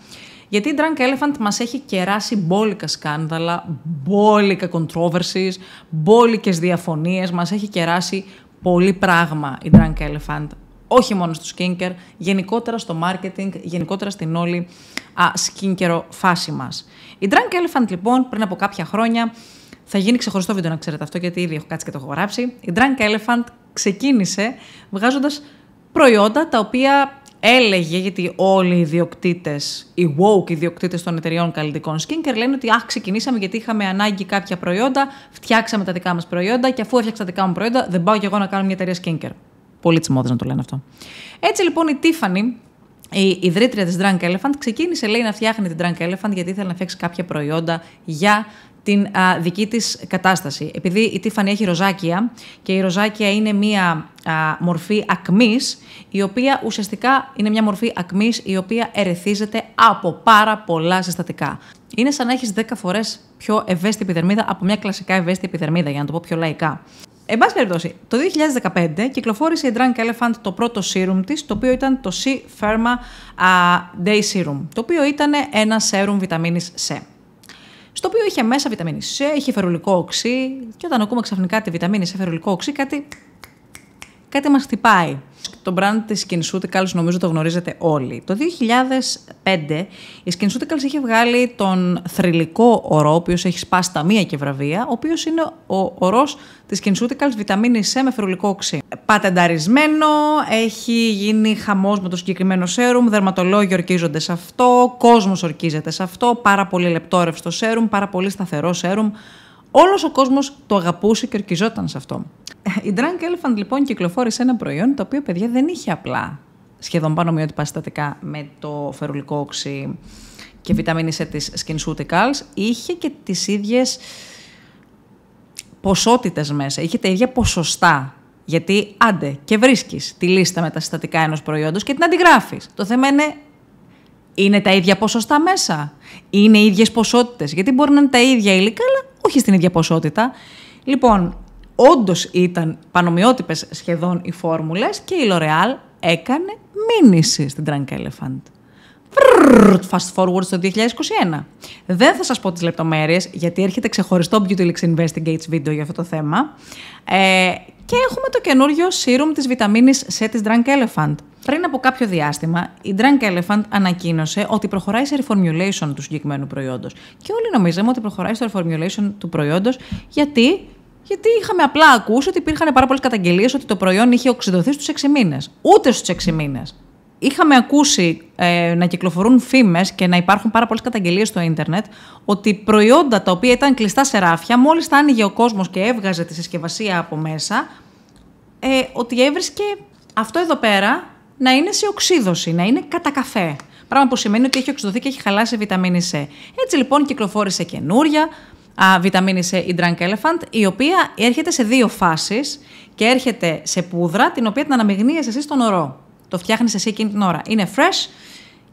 Γιατί η Drunk Elephant μας έχει κεράσει μπόλικα σκάνδαλα, μπόλικα controversies, μπόλικες διαφωνίες, μας έχει κεράσει πολύ πράγμα η Drunk Elephant όχι μόνο στο skincare, γενικότερα στο marketing, γενικότερα στην όλη α, skincare φάση μας. Η Drunk Elephant λοιπόν πριν από κάποια χρόνια, θα γίνει ξεχωριστό βίντεο να ξέρετε αυτό γιατί ήδη έχω κάτσει και το έχω γράψει, η Drunk Elephant ξεκίνησε βγάζοντας προϊόντα τα οποία έλεγε, γιατί όλοι οι ιδιοκτήτες, οι woke ιδιοκτήτες των εταιριών καλλιτικών skincare λένε ότι αχ, ξεκινήσαμε γιατί είχαμε ανάγκη κάποια προϊόντα, φτιάξαμε τα δικά μας προϊόντα και αφού έφτιαξα τα δικά μου προϊόντα, δεν πάω κι εγώ να κάνω μια εταιρεία skincare. Πολύ τσιμώδες να το λένε αυτό. Έτσι λοιπόν η Τίφανη, η ιδρύτρια της Drunk Elephant, ξεκίνησε λέει να φτιάχνει την Drunk Elephant γιατί ήθελε να φτιάξει κάποια προϊόντα για την δική της κατάσταση. Επειδή η Τίφανη έχει ροζάκια και η ροζάκια είναι μία μορφή ακμής, η οποία ουσιαστικά είναι μία μορφή ακμής η οποία ερεθίζεται από πάρα πολλά συστατικά. Είναι σαν να έχεις 10 φορές πιο ευαίσθητη επιδερμίδα από μια κλασικά ευαίσθητη επιδερμίδα, για να το πω πιο λαϊκά. Εν πάση περιπτώσει, το 2015 κυκλοφόρησε η Drunk Elephant το πρώτο serum της, το οποίο ήταν το C Pharma Day Serum, το οποίο ήταν ένα serum βιταμίνης C. Στο οποίο είχε μέσα βιταμίνη C, είχε φερολικό οξύ και όταν ακούμε ξαφνικά τη βιταμίνη σε φερολικό οξύ κάτι, κάτι μας χτυπάει. Το brand της SkinCeuticals νομίζω το γνωρίζετε όλοι. Το 2005 η SkinCeuticals είχε βγάλει τον θρηλυκό ορό, ο οποίος έχει σπάσει τα μία και βραβεία, ο οποίος είναι ο ορός της SkinCeuticals βιταμίνη C με φερουλικό οξύ. Πατενταρισμένο, έχει γίνει χαμός με το συγκεκριμένο σέρουμ, δερματολόγοι ορκίζονται σε αυτό, κόσμος ορκίζεται σε αυτό, πάρα πολύ λεπτόρευστο σέρουμ, πάρα πολύ σταθερό σέρουμ, όλος ο κόσμος το αγαπούσε και ορκιζόταν σε αυτό. Η Drunk Elephant λοιπόν κυκλοφόρησε ένα προϊόν το οποίο παιδιά δεν είχε απλά σχεδόν πάνω ό,τι παστατικά, με το φερουλικό οξύ και βιταμίνη C της SkinCeuticals, είχε και τις ίδιες ποσότητες μέσα, είχε τα ίδια ποσοστά. Γιατί άντε και βρίσκεις τη λίστα με τα συστατικά ενός προϊόντος και την αντιγράφεις. Το θέμα είναι, είναι τα ίδια ποσοστά μέσα, είναι οι ίδιες ποσότητες, γιατί μπορεί να είναι τα ίδια υλικά, αλλά όχι στην ίδια ποσότητα. Λοιπόν, όντως ήταν πανομοιότυπες σχεδόν οι φόρμουλες και η L'Oreal έκανε μήνυση στην Drunk Elephant. Fast forward στο 2021. Δεν θα σας πω τις λεπτομέρειες, γιατί έρχεται ξεχωριστό Beauty Leaks Investigates βίντεο για αυτό το θέμα. Ε, και έχουμε το καινούριο σύρουμ της βιταμίνης σε της Drunk Elephant. Πριν από κάποιο διάστημα, η Drunk Elephant ανακοίνωσε ότι προχωράει σε reformulation του συγκεκριμένου προϊόντος. Και όλοι νομίζαμε ότι προχωράει στο reformulation του προϊόντος γιατί γιατί είχαμε απλά ακούσει ότι υπήρχαν πάρα πολλές καταγγελίες ότι το προϊόν είχε οξυδωθεί στου 6 μήνες. Ούτε στους 6 μήνες. Είχαμε ακούσει ε, να κυκλοφορούν φήμες και να υπάρχουν πάρα πολλές καταγγελίες στο ίντερνετ ότι προϊόντα τα οποία ήταν κλειστά σε ράφια, μόλις τα άνοιγε ο κόσμος και έβγαζε τη συσκευασία από μέσα, ε, ότι έβρισκε αυτό εδώ πέρα να είναι σε οξύδωση, να είναι κατά καφέ. Πράγμα που σημαίνει ότι έχει οξυδωθεί και έχει χαλάσει βιταμίνη C. Έτσι λοιπόν κυκλοφόρησε καινούρια α, βιταμίνη C η Drunk Elephant, η οποία έρχεται σε δύο φάσεις και έρχεται σε πούδρα, την οποία την αναμειγνύει εσύ στον ωρό. Το φτιάχνεις εσύ εκείνη την ώρα. Είναι fresh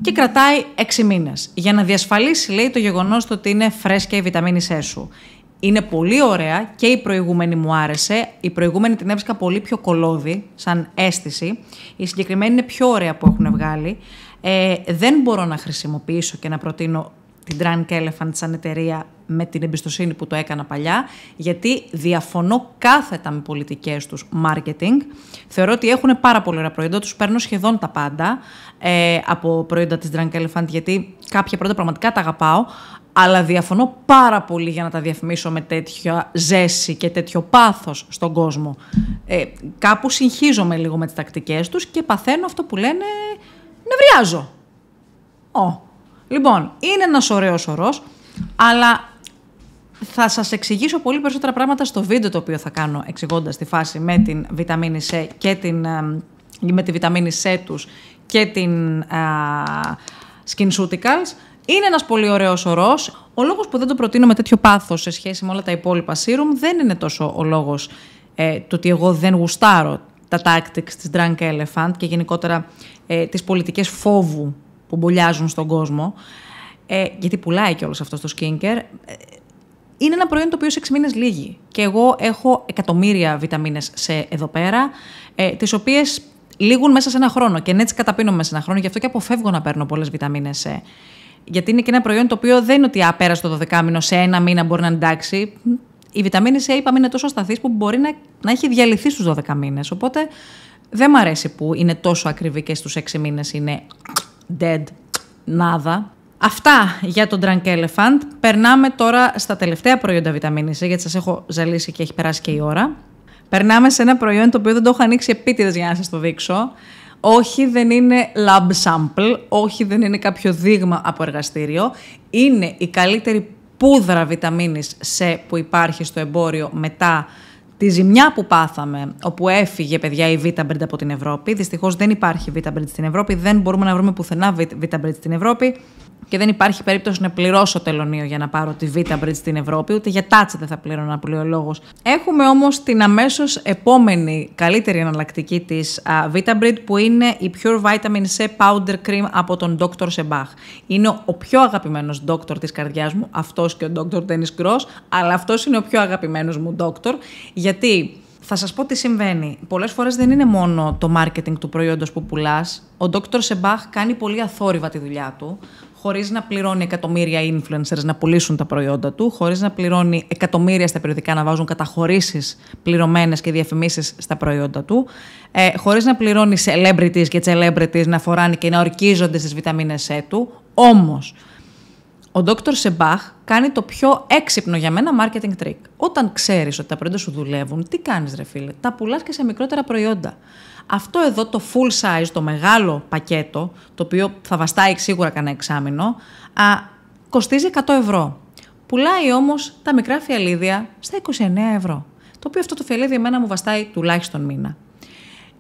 και κρατάει 6 μήνες. Για να διασφαλίσει, λέει, το γεγονός ότι είναι φρέσκια η βιταμίνη C σου. Είναι πολύ ωραία και η προηγούμενη μου άρεσε. Η προηγούμενη την έβρισκα πολύ πιο κολόδη, σαν αίσθηση. Η συγκεκριμένη είναι πιο ωραία που έχουν βγάλει. Ε, δεν μπορώ να χρησιμοποιήσω και να προτείνω την Drunk Elephant σαν εταιρεία με την εμπιστοσύνη που το έκανα παλιά, γιατί διαφωνώ κάθετα με πολιτικές τους marketing. Θεωρώ ότι έχουν πάρα πολύ ωραία προϊόντα, τους παίρνω σχεδόν τα πάντα ε, από προϊόντα της Drunk Elephant, γιατί κάποια προϊόντα πραγματικά τα αγαπάω, αλλά διαφωνώ πάρα πολύ για να τα διαφημίσω με τέτοια ζέση και τέτοιο πάθος στον κόσμο. Ε, κάπου συγχύζομαι λίγο με τις τακτικές τους και παθαίνω αυτό που λένε νευριάζω. Ο. Λοιπόν, είναι ένας ωραίος ορός, αλλά θα σας εξηγήσω πολύ περισσότερα πράγματα στο βίντεο το οποίο θα κάνω εξηγώντας τη φάση με την βιταμίνη C και την, ε, με τη βιταμίνη C τους και την α, ε, είναι ένας πολύ ωραίος ορός. Ο λόγος που δεν το προτείνω με τέτοιο πάθος σε σχέση με όλα τα υπόλοιπα σύρουμ δεν είναι τόσο ο λόγος ε, του ότι εγώ δεν γουστάρω τα tactics της Drunk Elephant και γενικότερα ε, τις πολιτικές φόβου που μπολιάζουν στον κόσμο, ε, γιατί πουλάει και όλος αυτός το skincare. Ε, είναι ένα προϊόν το οποίο σε 6 μήνες λύγει. Και εγώ έχω εκατομμύρια βιταμίνες σε εδώ πέρα, ε, τις οποίες λίγουν μέσα σε ένα χρόνο και έτσι ναι, καταπίνω μέσα σε ένα χρόνο, γι' αυτό και αποφεύγω να παίρνω πολλές βιταμίνες σε γιατί είναι και ένα προϊόν το οποίο δεν είναι ότι απέρασε το 12 μήνο σε ένα μήνα μπορεί να εντάξει. Η βιταμίνη C, είπαμε, είναι τόσο σταθής που μπορεί να, να έχει διαλυθεί στους 12 μήνες. Οπότε δεν μου αρέσει που είναι τόσο ακριβή και στους 6 μήνες είναι dead, nada. Αυτά για τον Drunk Elephant. Περνάμε τώρα στα τελευταία προϊόντα βιταμίνης C, γιατί σας έχω ζαλίσει και έχει περάσει και η ώρα. Περνάμε σε ένα προϊόν το οποίο δεν το έχω ανοίξει επίτηδες για να σας το δείξω όχι δεν είναι lab sample, όχι δεν είναι κάποιο δείγμα από εργαστήριο, είναι η καλύτερη πούδρα βιταμίνης C που υπάρχει στο εμπόριο μετά τη ζημιά που πάθαμε, όπου έφυγε παιδιά η Vitabrid από την Ευρώπη. Δυστυχώς δεν υπάρχει Vitabrid στην Ευρώπη, δεν μπορούμε να βρούμε πουθενά Vitabrid στην Ευρώπη και δεν υπάρχει περίπτωση να πληρώσω τελωνίο για να πάρω τη Vita Bridge στην Ευρώπη, ούτε για τάτσι δεν θα πλήρωνα να λέει λόγος. Έχουμε όμως την αμέσως επόμενη καλύτερη εναλλακτική της uh, που είναι η Pure Vitamin C Powder Cream από τον Dr. Sebach. Είναι ο πιο αγαπημένος ντόκτορ της καρδιάς μου, αυτός και ο Dr. Dennis Gross, αλλά αυτός είναι ο πιο αγαπημένος μου ντόκτορ. γιατί θα σας πω τι συμβαίνει. Πολλές φορές δεν είναι μόνο το marketing του προϊόντος που πουλάς. Ο Dr. Sebach κάνει πολύ αθόρυβα τη δουλειά του χωρίς να πληρώνει εκατομμύρια influencers να πουλήσουν τα προϊόντα του, χωρίς να πληρώνει εκατομμύρια στα περιοδικά να βάζουν καταχωρήσεις πληρωμένες και διαφημίσεις στα προϊόντα του, ε, χωρίς να πληρώνει celebrities και celebrities να φοράνε και να ορκίζονται στις βιταμίνες του. Όμως, ο Dr. Σεμπάχ κάνει το πιο έξυπνο για μένα marketing trick. Όταν ξέρεις ότι τα προϊόντα σου δουλεύουν, τι κάνεις, ρε φίλε, τα πουλάς και σε μικρότερα προϊόντα. Αυτό εδώ το full size, το μεγάλο πακέτο, το οποίο θα βαστάει σίγουρα κανένα εξάμεινο, α, κοστίζει 100 ευρώ. Πουλάει όμως τα μικρά φιαλίδια στα 29 ευρώ. Το οποίο αυτό το φιαλίδι εμένα μου βαστάει τουλάχιστον μήνα.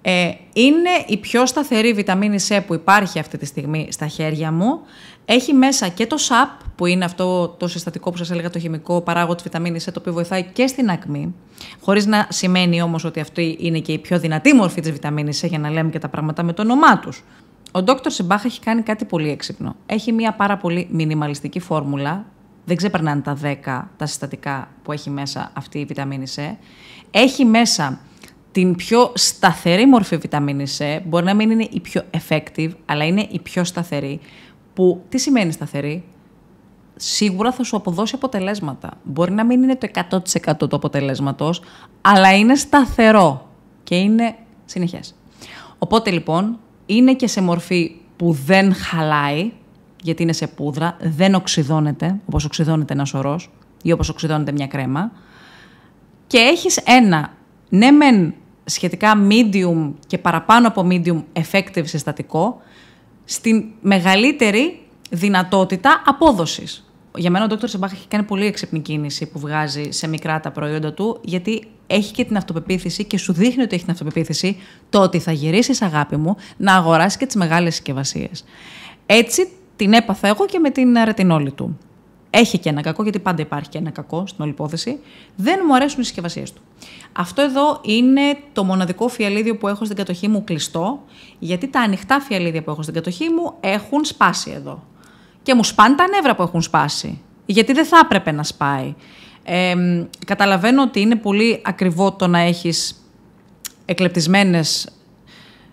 Ε, είναι η πιο σταθερή βιταμίνη C που υπάρχει αυτή τη στιγμή στα χέρια μου. Έχει μέσα και το ΣΑΠ, που είναι αυτό το συστατικό που σας έλεγα, το χημικό παράγω της βιταμίνης C, το οποίο βοηθάει και στην ακμή. χωρίς να σημαίνει όμως ότι αυτή είναι και η πιο δυνατή μορφή της βιταμίνης C, για να λέμε και τα πράγματα με το όνομά τους. Ο Dr. Σιμπάχ έχει κάνει κάτι πολύ έξυπνο. Έχει μια πάρα πολύ μινιμαλιστική φόρμουλα. Δεν ξεπερνάνε τα 10 τα συστατικά που έχει μέσα αυτή η βιταμίνη C. Έχει μέσα την πιο σταθερή μορφή βιταμίνης C. Μπορεί να μην είναι η πιο effective, αλλά είναι η πιο σταθερή. Που τι σημαίνει σταθερή, σίγουρα θα σου αποδώσει αποτελέσματα. Μπορεί να μην είναι το 100% του αποτελέσματος, αλλά είναι σταθερό και είναι συνεχές. Οπότε λοιπόν, είναι και σε μορφή που δεν χαλάει, γιατί είναι σε πούδρα, δεν οξυδώνεται, όπως οξυδώνεται ένας ορός ή όπως οξυδώνεται μια κρέμα. Και έχεις ένα, ναι μεν σχετικά medium και παραπάνω από medium effective συστατικό στην μεγαλύτερη δυνατότητα απόδοσης. Για μένα ο Dr. Σεμπάχ έχει κάνει πολύ έξυπνη κίνηση που βγάζει σε μικρά τα προϊόντα του, γιατί έχει και την αυτοπεποίθηση και σου δείχνει ότι έχει την αυτοπεποίθηση το ότι θα γυρίσεις αγάπη μου να αγοράσεις και τις μεγάλες συσκευασίες. Έτσι την έπαθα εγώ και με την ρετινόλη του έχει και ένα κακό, γιατί πάντα υπάρχει και ένα κακό στην όλη υπόθεση, δεν μου αρέσουν οι συσκευασίες του. Αυτό εδώ είναι το μοναδικό φιαλίδιο που έχω στην κατοχή μου κλειστό, γιατί τα ανοιχτά φιαλίδια που έχω στην κατοχή μου έχουν σπάσει εδώ. Και μου σπάνε τα νεύρα που έχουν σπάσει. Γιατί δεν θα έπρεπε να σπάει. καταλαβαίνω ότι είναι πολύ ακριβό το να έχεις εκλεπτισμένες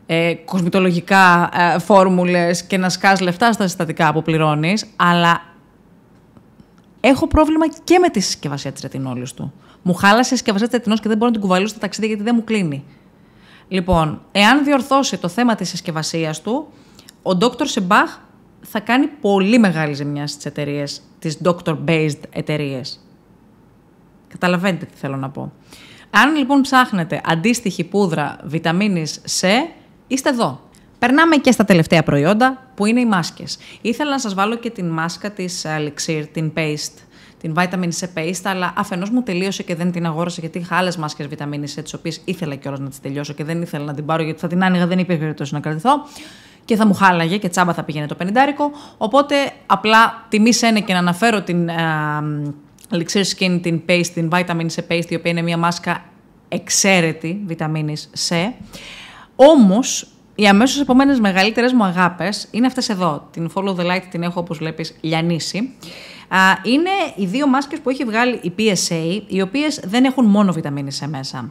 ε, κοσμητολογικά ε, φόρμουλες και να σκάς λεφτά στα συστατικά που πληρώνεις, αλλά Έχω πρόβλημα και με τη συσκευασία της ρετινόλης του. Μου χάλασε η συσκευασία της ρετινόλης και δεν μπορώ να την κουβαλήσω στα ταξίδια γιατί δεν μου κλείνει. Λοιπόν, εάν διορθώσει το θέμα της συσκευασίας του, ο Dr. Σεμπάχ θα κάνει πολύ μεγάλη ζημιά στις εταιρείες, τις doctor-based εταιρείες. Καταλαβαίνετε τι θέλω να πω. Αν λοιπόν ψάχνετε αντίστοιχη πούδρα βιταμίνης C, είστε εδώ. Περνάμε και στα τελευταία προϊόντα που είναι οι μάσκες. Ήθελα να σας βάλω και την μάσκα της Elixir, την Paste, την Vitamin C Paste, αλλά αφενός μου τελείωσε και δεν την αγόρασα γιατί είχα άλλες μάσκες Vitamin C, τις οποίες ήθελα κιόλας να τις τελειώσω και δεν ήθελα να την πάρω γιατί θα την άνοιγα, δεν υπήρχε περίπτωση να κρατηθώ. Και θα μου χάλαγε και τσάμπα θα πήγαινε το πενιντάρικο. Οπότε απλά τιμή σένε και να αναφέρω την uh, Elixir Skin, την Paste, την Vitamin C Paste, η οποία είναι μια μάσκα εξαίρετη βιταμίνης C. Όμως οι αμέσως επόμενε μεγαλύτερες μου αγάπες είναι αυτές εδώ. Την Follow the Light την έχω, όπως βλέπεις, λιανίσει. Είναι οι δύο μάσκες που έχει βγάλει η PSA, οι οποίες δεν έχουν μόνο βιταμίνη σε μέσα.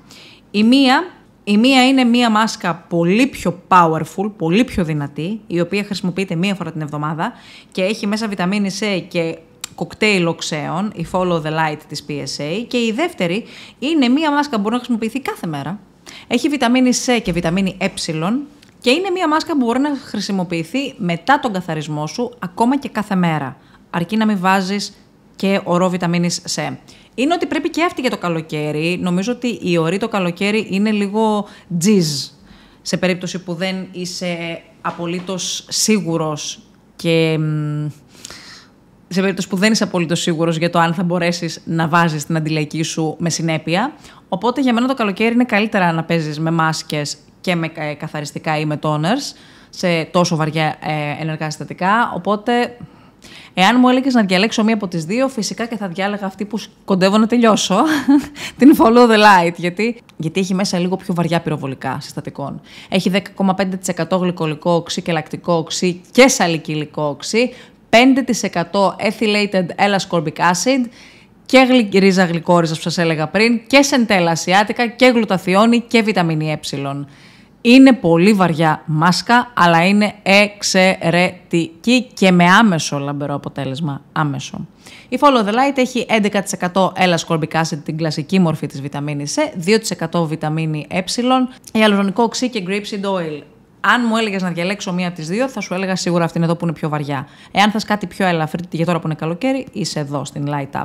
Η μία η μία είναι μία μάσκα πολύ πιο powerful, πολύ πιο δυνατή, η οποία χρησιμοποιείται μία φορά την εβδομάδα και έχει μέσα βιταμίνη C και κοκτέιλ οξέων, η Follow the Light της PSA. Και η δεύτερη είναι μία μάσκα που μπορεί να χρησιμοποιηθεί κάθε μέρα. Έχει βιταμίνη C και βιταμίνη ε και είναι μια μάσκα που μπορεί να χρησιμοποιηθεί μετά τον καθαρισμό σου, ακόμα και κάθε μέρα. Αρκεί να μην βάζεις και ορό βιταμίνη C. Είναι ότι πρέπει και αυτή για το καλοκαίρι. Νομίζω ότι η ορή το καλοκαίρι είναι λίγο τζιζ. Σε περίπτωση που δεν είσαι απολύτως σίγουρος και σε περίπτωση που δεν είσαι απολύτως σίγουρος για το αν θα μπορέσεις να βάζεις την αντιλαϊκή σου με συνέπεια. Οπότε για μένα το καλοκαίρι είναι καλύτερα να παίζεις με μάσκες και με ε, καθαριστικά ή με τόνερς σε τόσο βαριά ε, ενεργά συστατικά. Οπότε, εάν μου έλεγες να διαλέξω μία από τις δύο, φυσικά και θα διάλεγα αυτή που κοντεύω να τελειώσω, *laughs* την Follow the Light, γιατί, γιατί έχει μέσα λίγο πιο βαριά πυροβολικά συστατικών. Έχει 10,5% γλυκολικό οξύ και λακτικό οξύ και σαλικυλικό οξύ, 5% ethylated L-ascorbic acid, και ρίζα γλυκόριζας που σας έλεγα πριν και σεντέλα ασιάτικα και γλουταθιώνη και βιταμίνη ε. Είναι πολύ βαριά μάσκα, αλλά είναι εξαιρετική και με άμεσο λαμπερό αποτέλεσμα. Άμεσο. Η Follow the Light έχει 11% ελασκορμπικά σκορμπικά σε την κλασική μορφή της βιταμίνης C, 2% βιταμίνη ε, αλουρονικό οξύ και grape seed oil. Αν μου έλεγες να διαλέξω μία από τις δύο, θα σου έλεγα σίγουρα αυτήν εδώ που είναι πιο βαριά. Εάν θες κάτι πιο ελαφρύ, για τώρα που είναι καλοκαίρι, είσαι εδώ στην Light Up.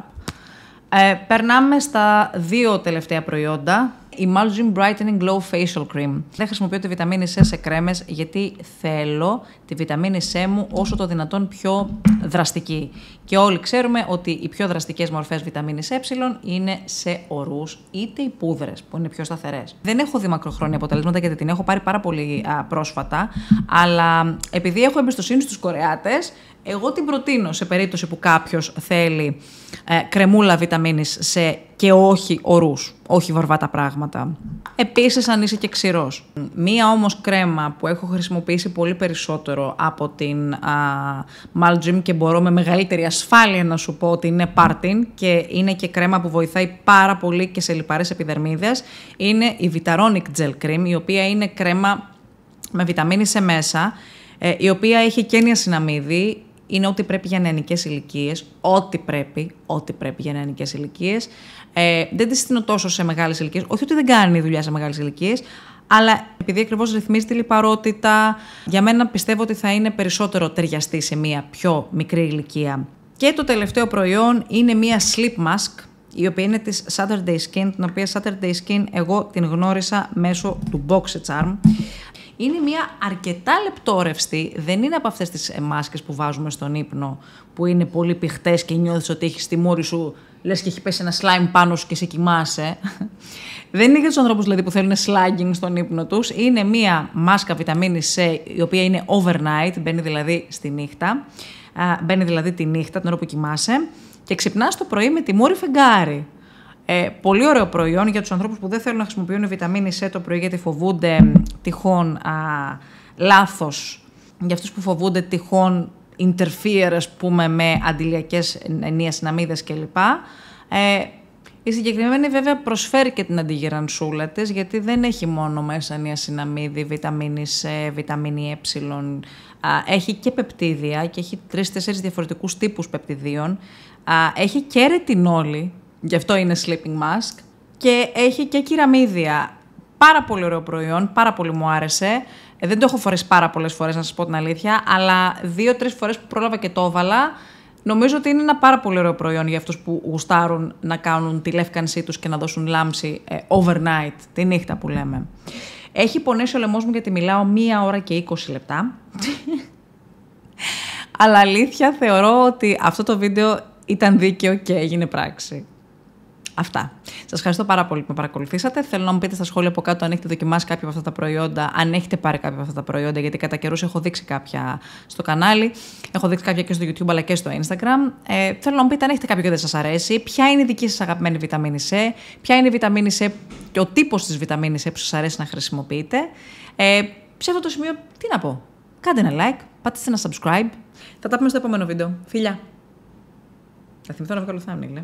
Ε, περνάμε στα δύο τελευταία προϊόντα η Brightening Glow Facial Cream. Δεν χρησιμοποιώ τη βιταμίνη C σε κρέμες γιατί θέλω τη βιταμίνη C μου όσο το δυνατόν πιο δραστική. Και όλοι ξέρουμε ότι οι πιο δραστικές μορφές βιταμίνης ε είναι σε ορούς είτε οι πούδρες που είναι πιο σταθερές. Δεν έχω δει μακροχρόνια αποτελέσματα γιατί την έχω πάρει πάρα πολύ πρόσφατα, αλλά επειδή έχω εμπιστοσύνη στους Κορεάτες, εγώ την προτείνω σε περίπτωση που κάποιος θέλει ε, κρεμούλα βιταμίνης σε και όχι ορούς, όχι βαρβάτα πράγματα. Επίσης, αν είσαι και ξηρός. Μία όμως κρέμα που έχω χρησιμοποιήσει πολύ περισσότερο από την α, και μπορώ με μεγαλύτερη ασφάλεια να σου πω ότι είναι πάρτιν και είναι και κρέμα που βοηθάει πάρα πολύ και σε λιπαρές επιδερμίδες, είναι η Vitaronic Gel Cream, η οποία είναι κρέμα με βιταμίνη σε μέσα, ε, η οποία έχει κένια συναμίδη, είναι ό,τι πρέπει για νεανικές ηλικίες, ό,τι πρέπει, ό,τι πρέπει για νεανικές ηλικίες. Ε, δεν τη στείνω τόσο σε μεγάλες ηλικίες, όχι ότι δεν κάνει δουλειά σε μεγάλες ηλικίες, αλλά επειδή ακριβώς ρυθμίζει τη λιπαρότητα, για μένα πιστεύω ότι θα είναι περισσότερο ταιριαστή σε μια πιο μικρή ηλικία. Και το τελευταίο προϊόν είναι μια sleep mask, η οποία είναι της Saturday Skin, την οποία Saturday Skin εγώ την γνώρισα μέσω του Boxy Charm είναι μια αρκετά λεπτόρευστη. Δεν είναι από αυτές τις μάσκες που βάζουμε στον ύπνο, που είναι πολύ πηχτές και νιώθεις ότι έχεις τη μόρη σου, λες και έχει πέσει ένα σλάιμ πάνω σου και σε κοιμάσαι. *laughs* Δεν είναι για τους ανθρώπους δηλαδή, που θέλουν slugging στον ύπνο τους. Είναι μια μάσκα βιταμίνη C, η οποία είναι overnight, μπαίνει δηλαδή στη νύχτα. Μπαίνει δηλαδή τη νύχτα, την ώρα που κοιμάσαι, και ξυπνάς το πρωί με τη μόρη φεγγάρι. Ε, πολύ ωραίο προϊόν για τους ανθρώπους που δεν θέλουν να χρησιμοποιούν βιταμίνη C το πρωί γιατί φοβούνται τυχόν α, λάθος. Για αυτούς που φοβούνται τυχόν interfere ας πούμε με αντιλιακές ενίες κλπ. Ε, η συγκεκριμένη βέβαια προσφέρει και την αντιγυρανσούλα της, γιατί δεν έχει μόνο μέσα μια βιταμίνη C, βιταμίνη ε, έχει και πεπτίδια και εχει τρει τρει-τέσσερι διαφορετικούς τύπους πεπτιδίων, έχει και ρετινόλη Γι' αυτό είναι sleeping mask. Και έχει και κυραμίδια. Πάρα πολύ ωραίο προϊόν, πάρα πολύ μου άρεσε. Ε, δεν το έχω φορέσει πάρα πολλές φορές να σας πω την αλήθεια, αλλά δύο-τρει φορές που πρόλαβα και το έβαλα, νομίζω ότι είναι ένα πάρα πολύ ωραίο προϊόν για αυτούς που γουστάρουν να κάνουν τη λεύκανσή τους και να δώσουν λάμψη ε, overnight, τη νύχτα που λέμε. Έχει πονέσει ο λαιμός μου γιατί μιλάω μία ώρα και 20 λεπτά. *laughs* αλλά αλήθεια θεωρώ ότι αυτό το βίντεο ήταν δίκαιο και έγινε πράξη. Αυτά. Σας ευχαριστώ πάρα πολύ που με παρακολουθήσατε. Θέλω να μου πείτε στα σχόλια από κάτω αν έχετε δοκιμάσει κάποια από αυτά τα προϊόντα, αν έχετε πάρει κάποια από αυτά τα προϊόντα, γιατί κατά καιρούς έχω δείξει κάποια στο κανάλι. Έχω δείξει κάποια και στο YouTube αλλά και στο Instagram. Ε, θέλω να μου πείτε αν έχετε κάποιο και δεν σας αρέσει, ποια είναι η δική σας αγαπημένη βιταμίνη C, ποια είναι η βιταμίνη C και ο τύπος της βιταμίνης C που σας αρέσει να χρησιμοποιείτε. Ε, σε αυτό το σημείο, τι να πω. Κάντε ένα like, πατήστε ένα subscribe. Θα τα πούμε στο επόμενο βίντεο. Φιλιά! Θα θυμηθώ να βγάλω thumbnail, ε.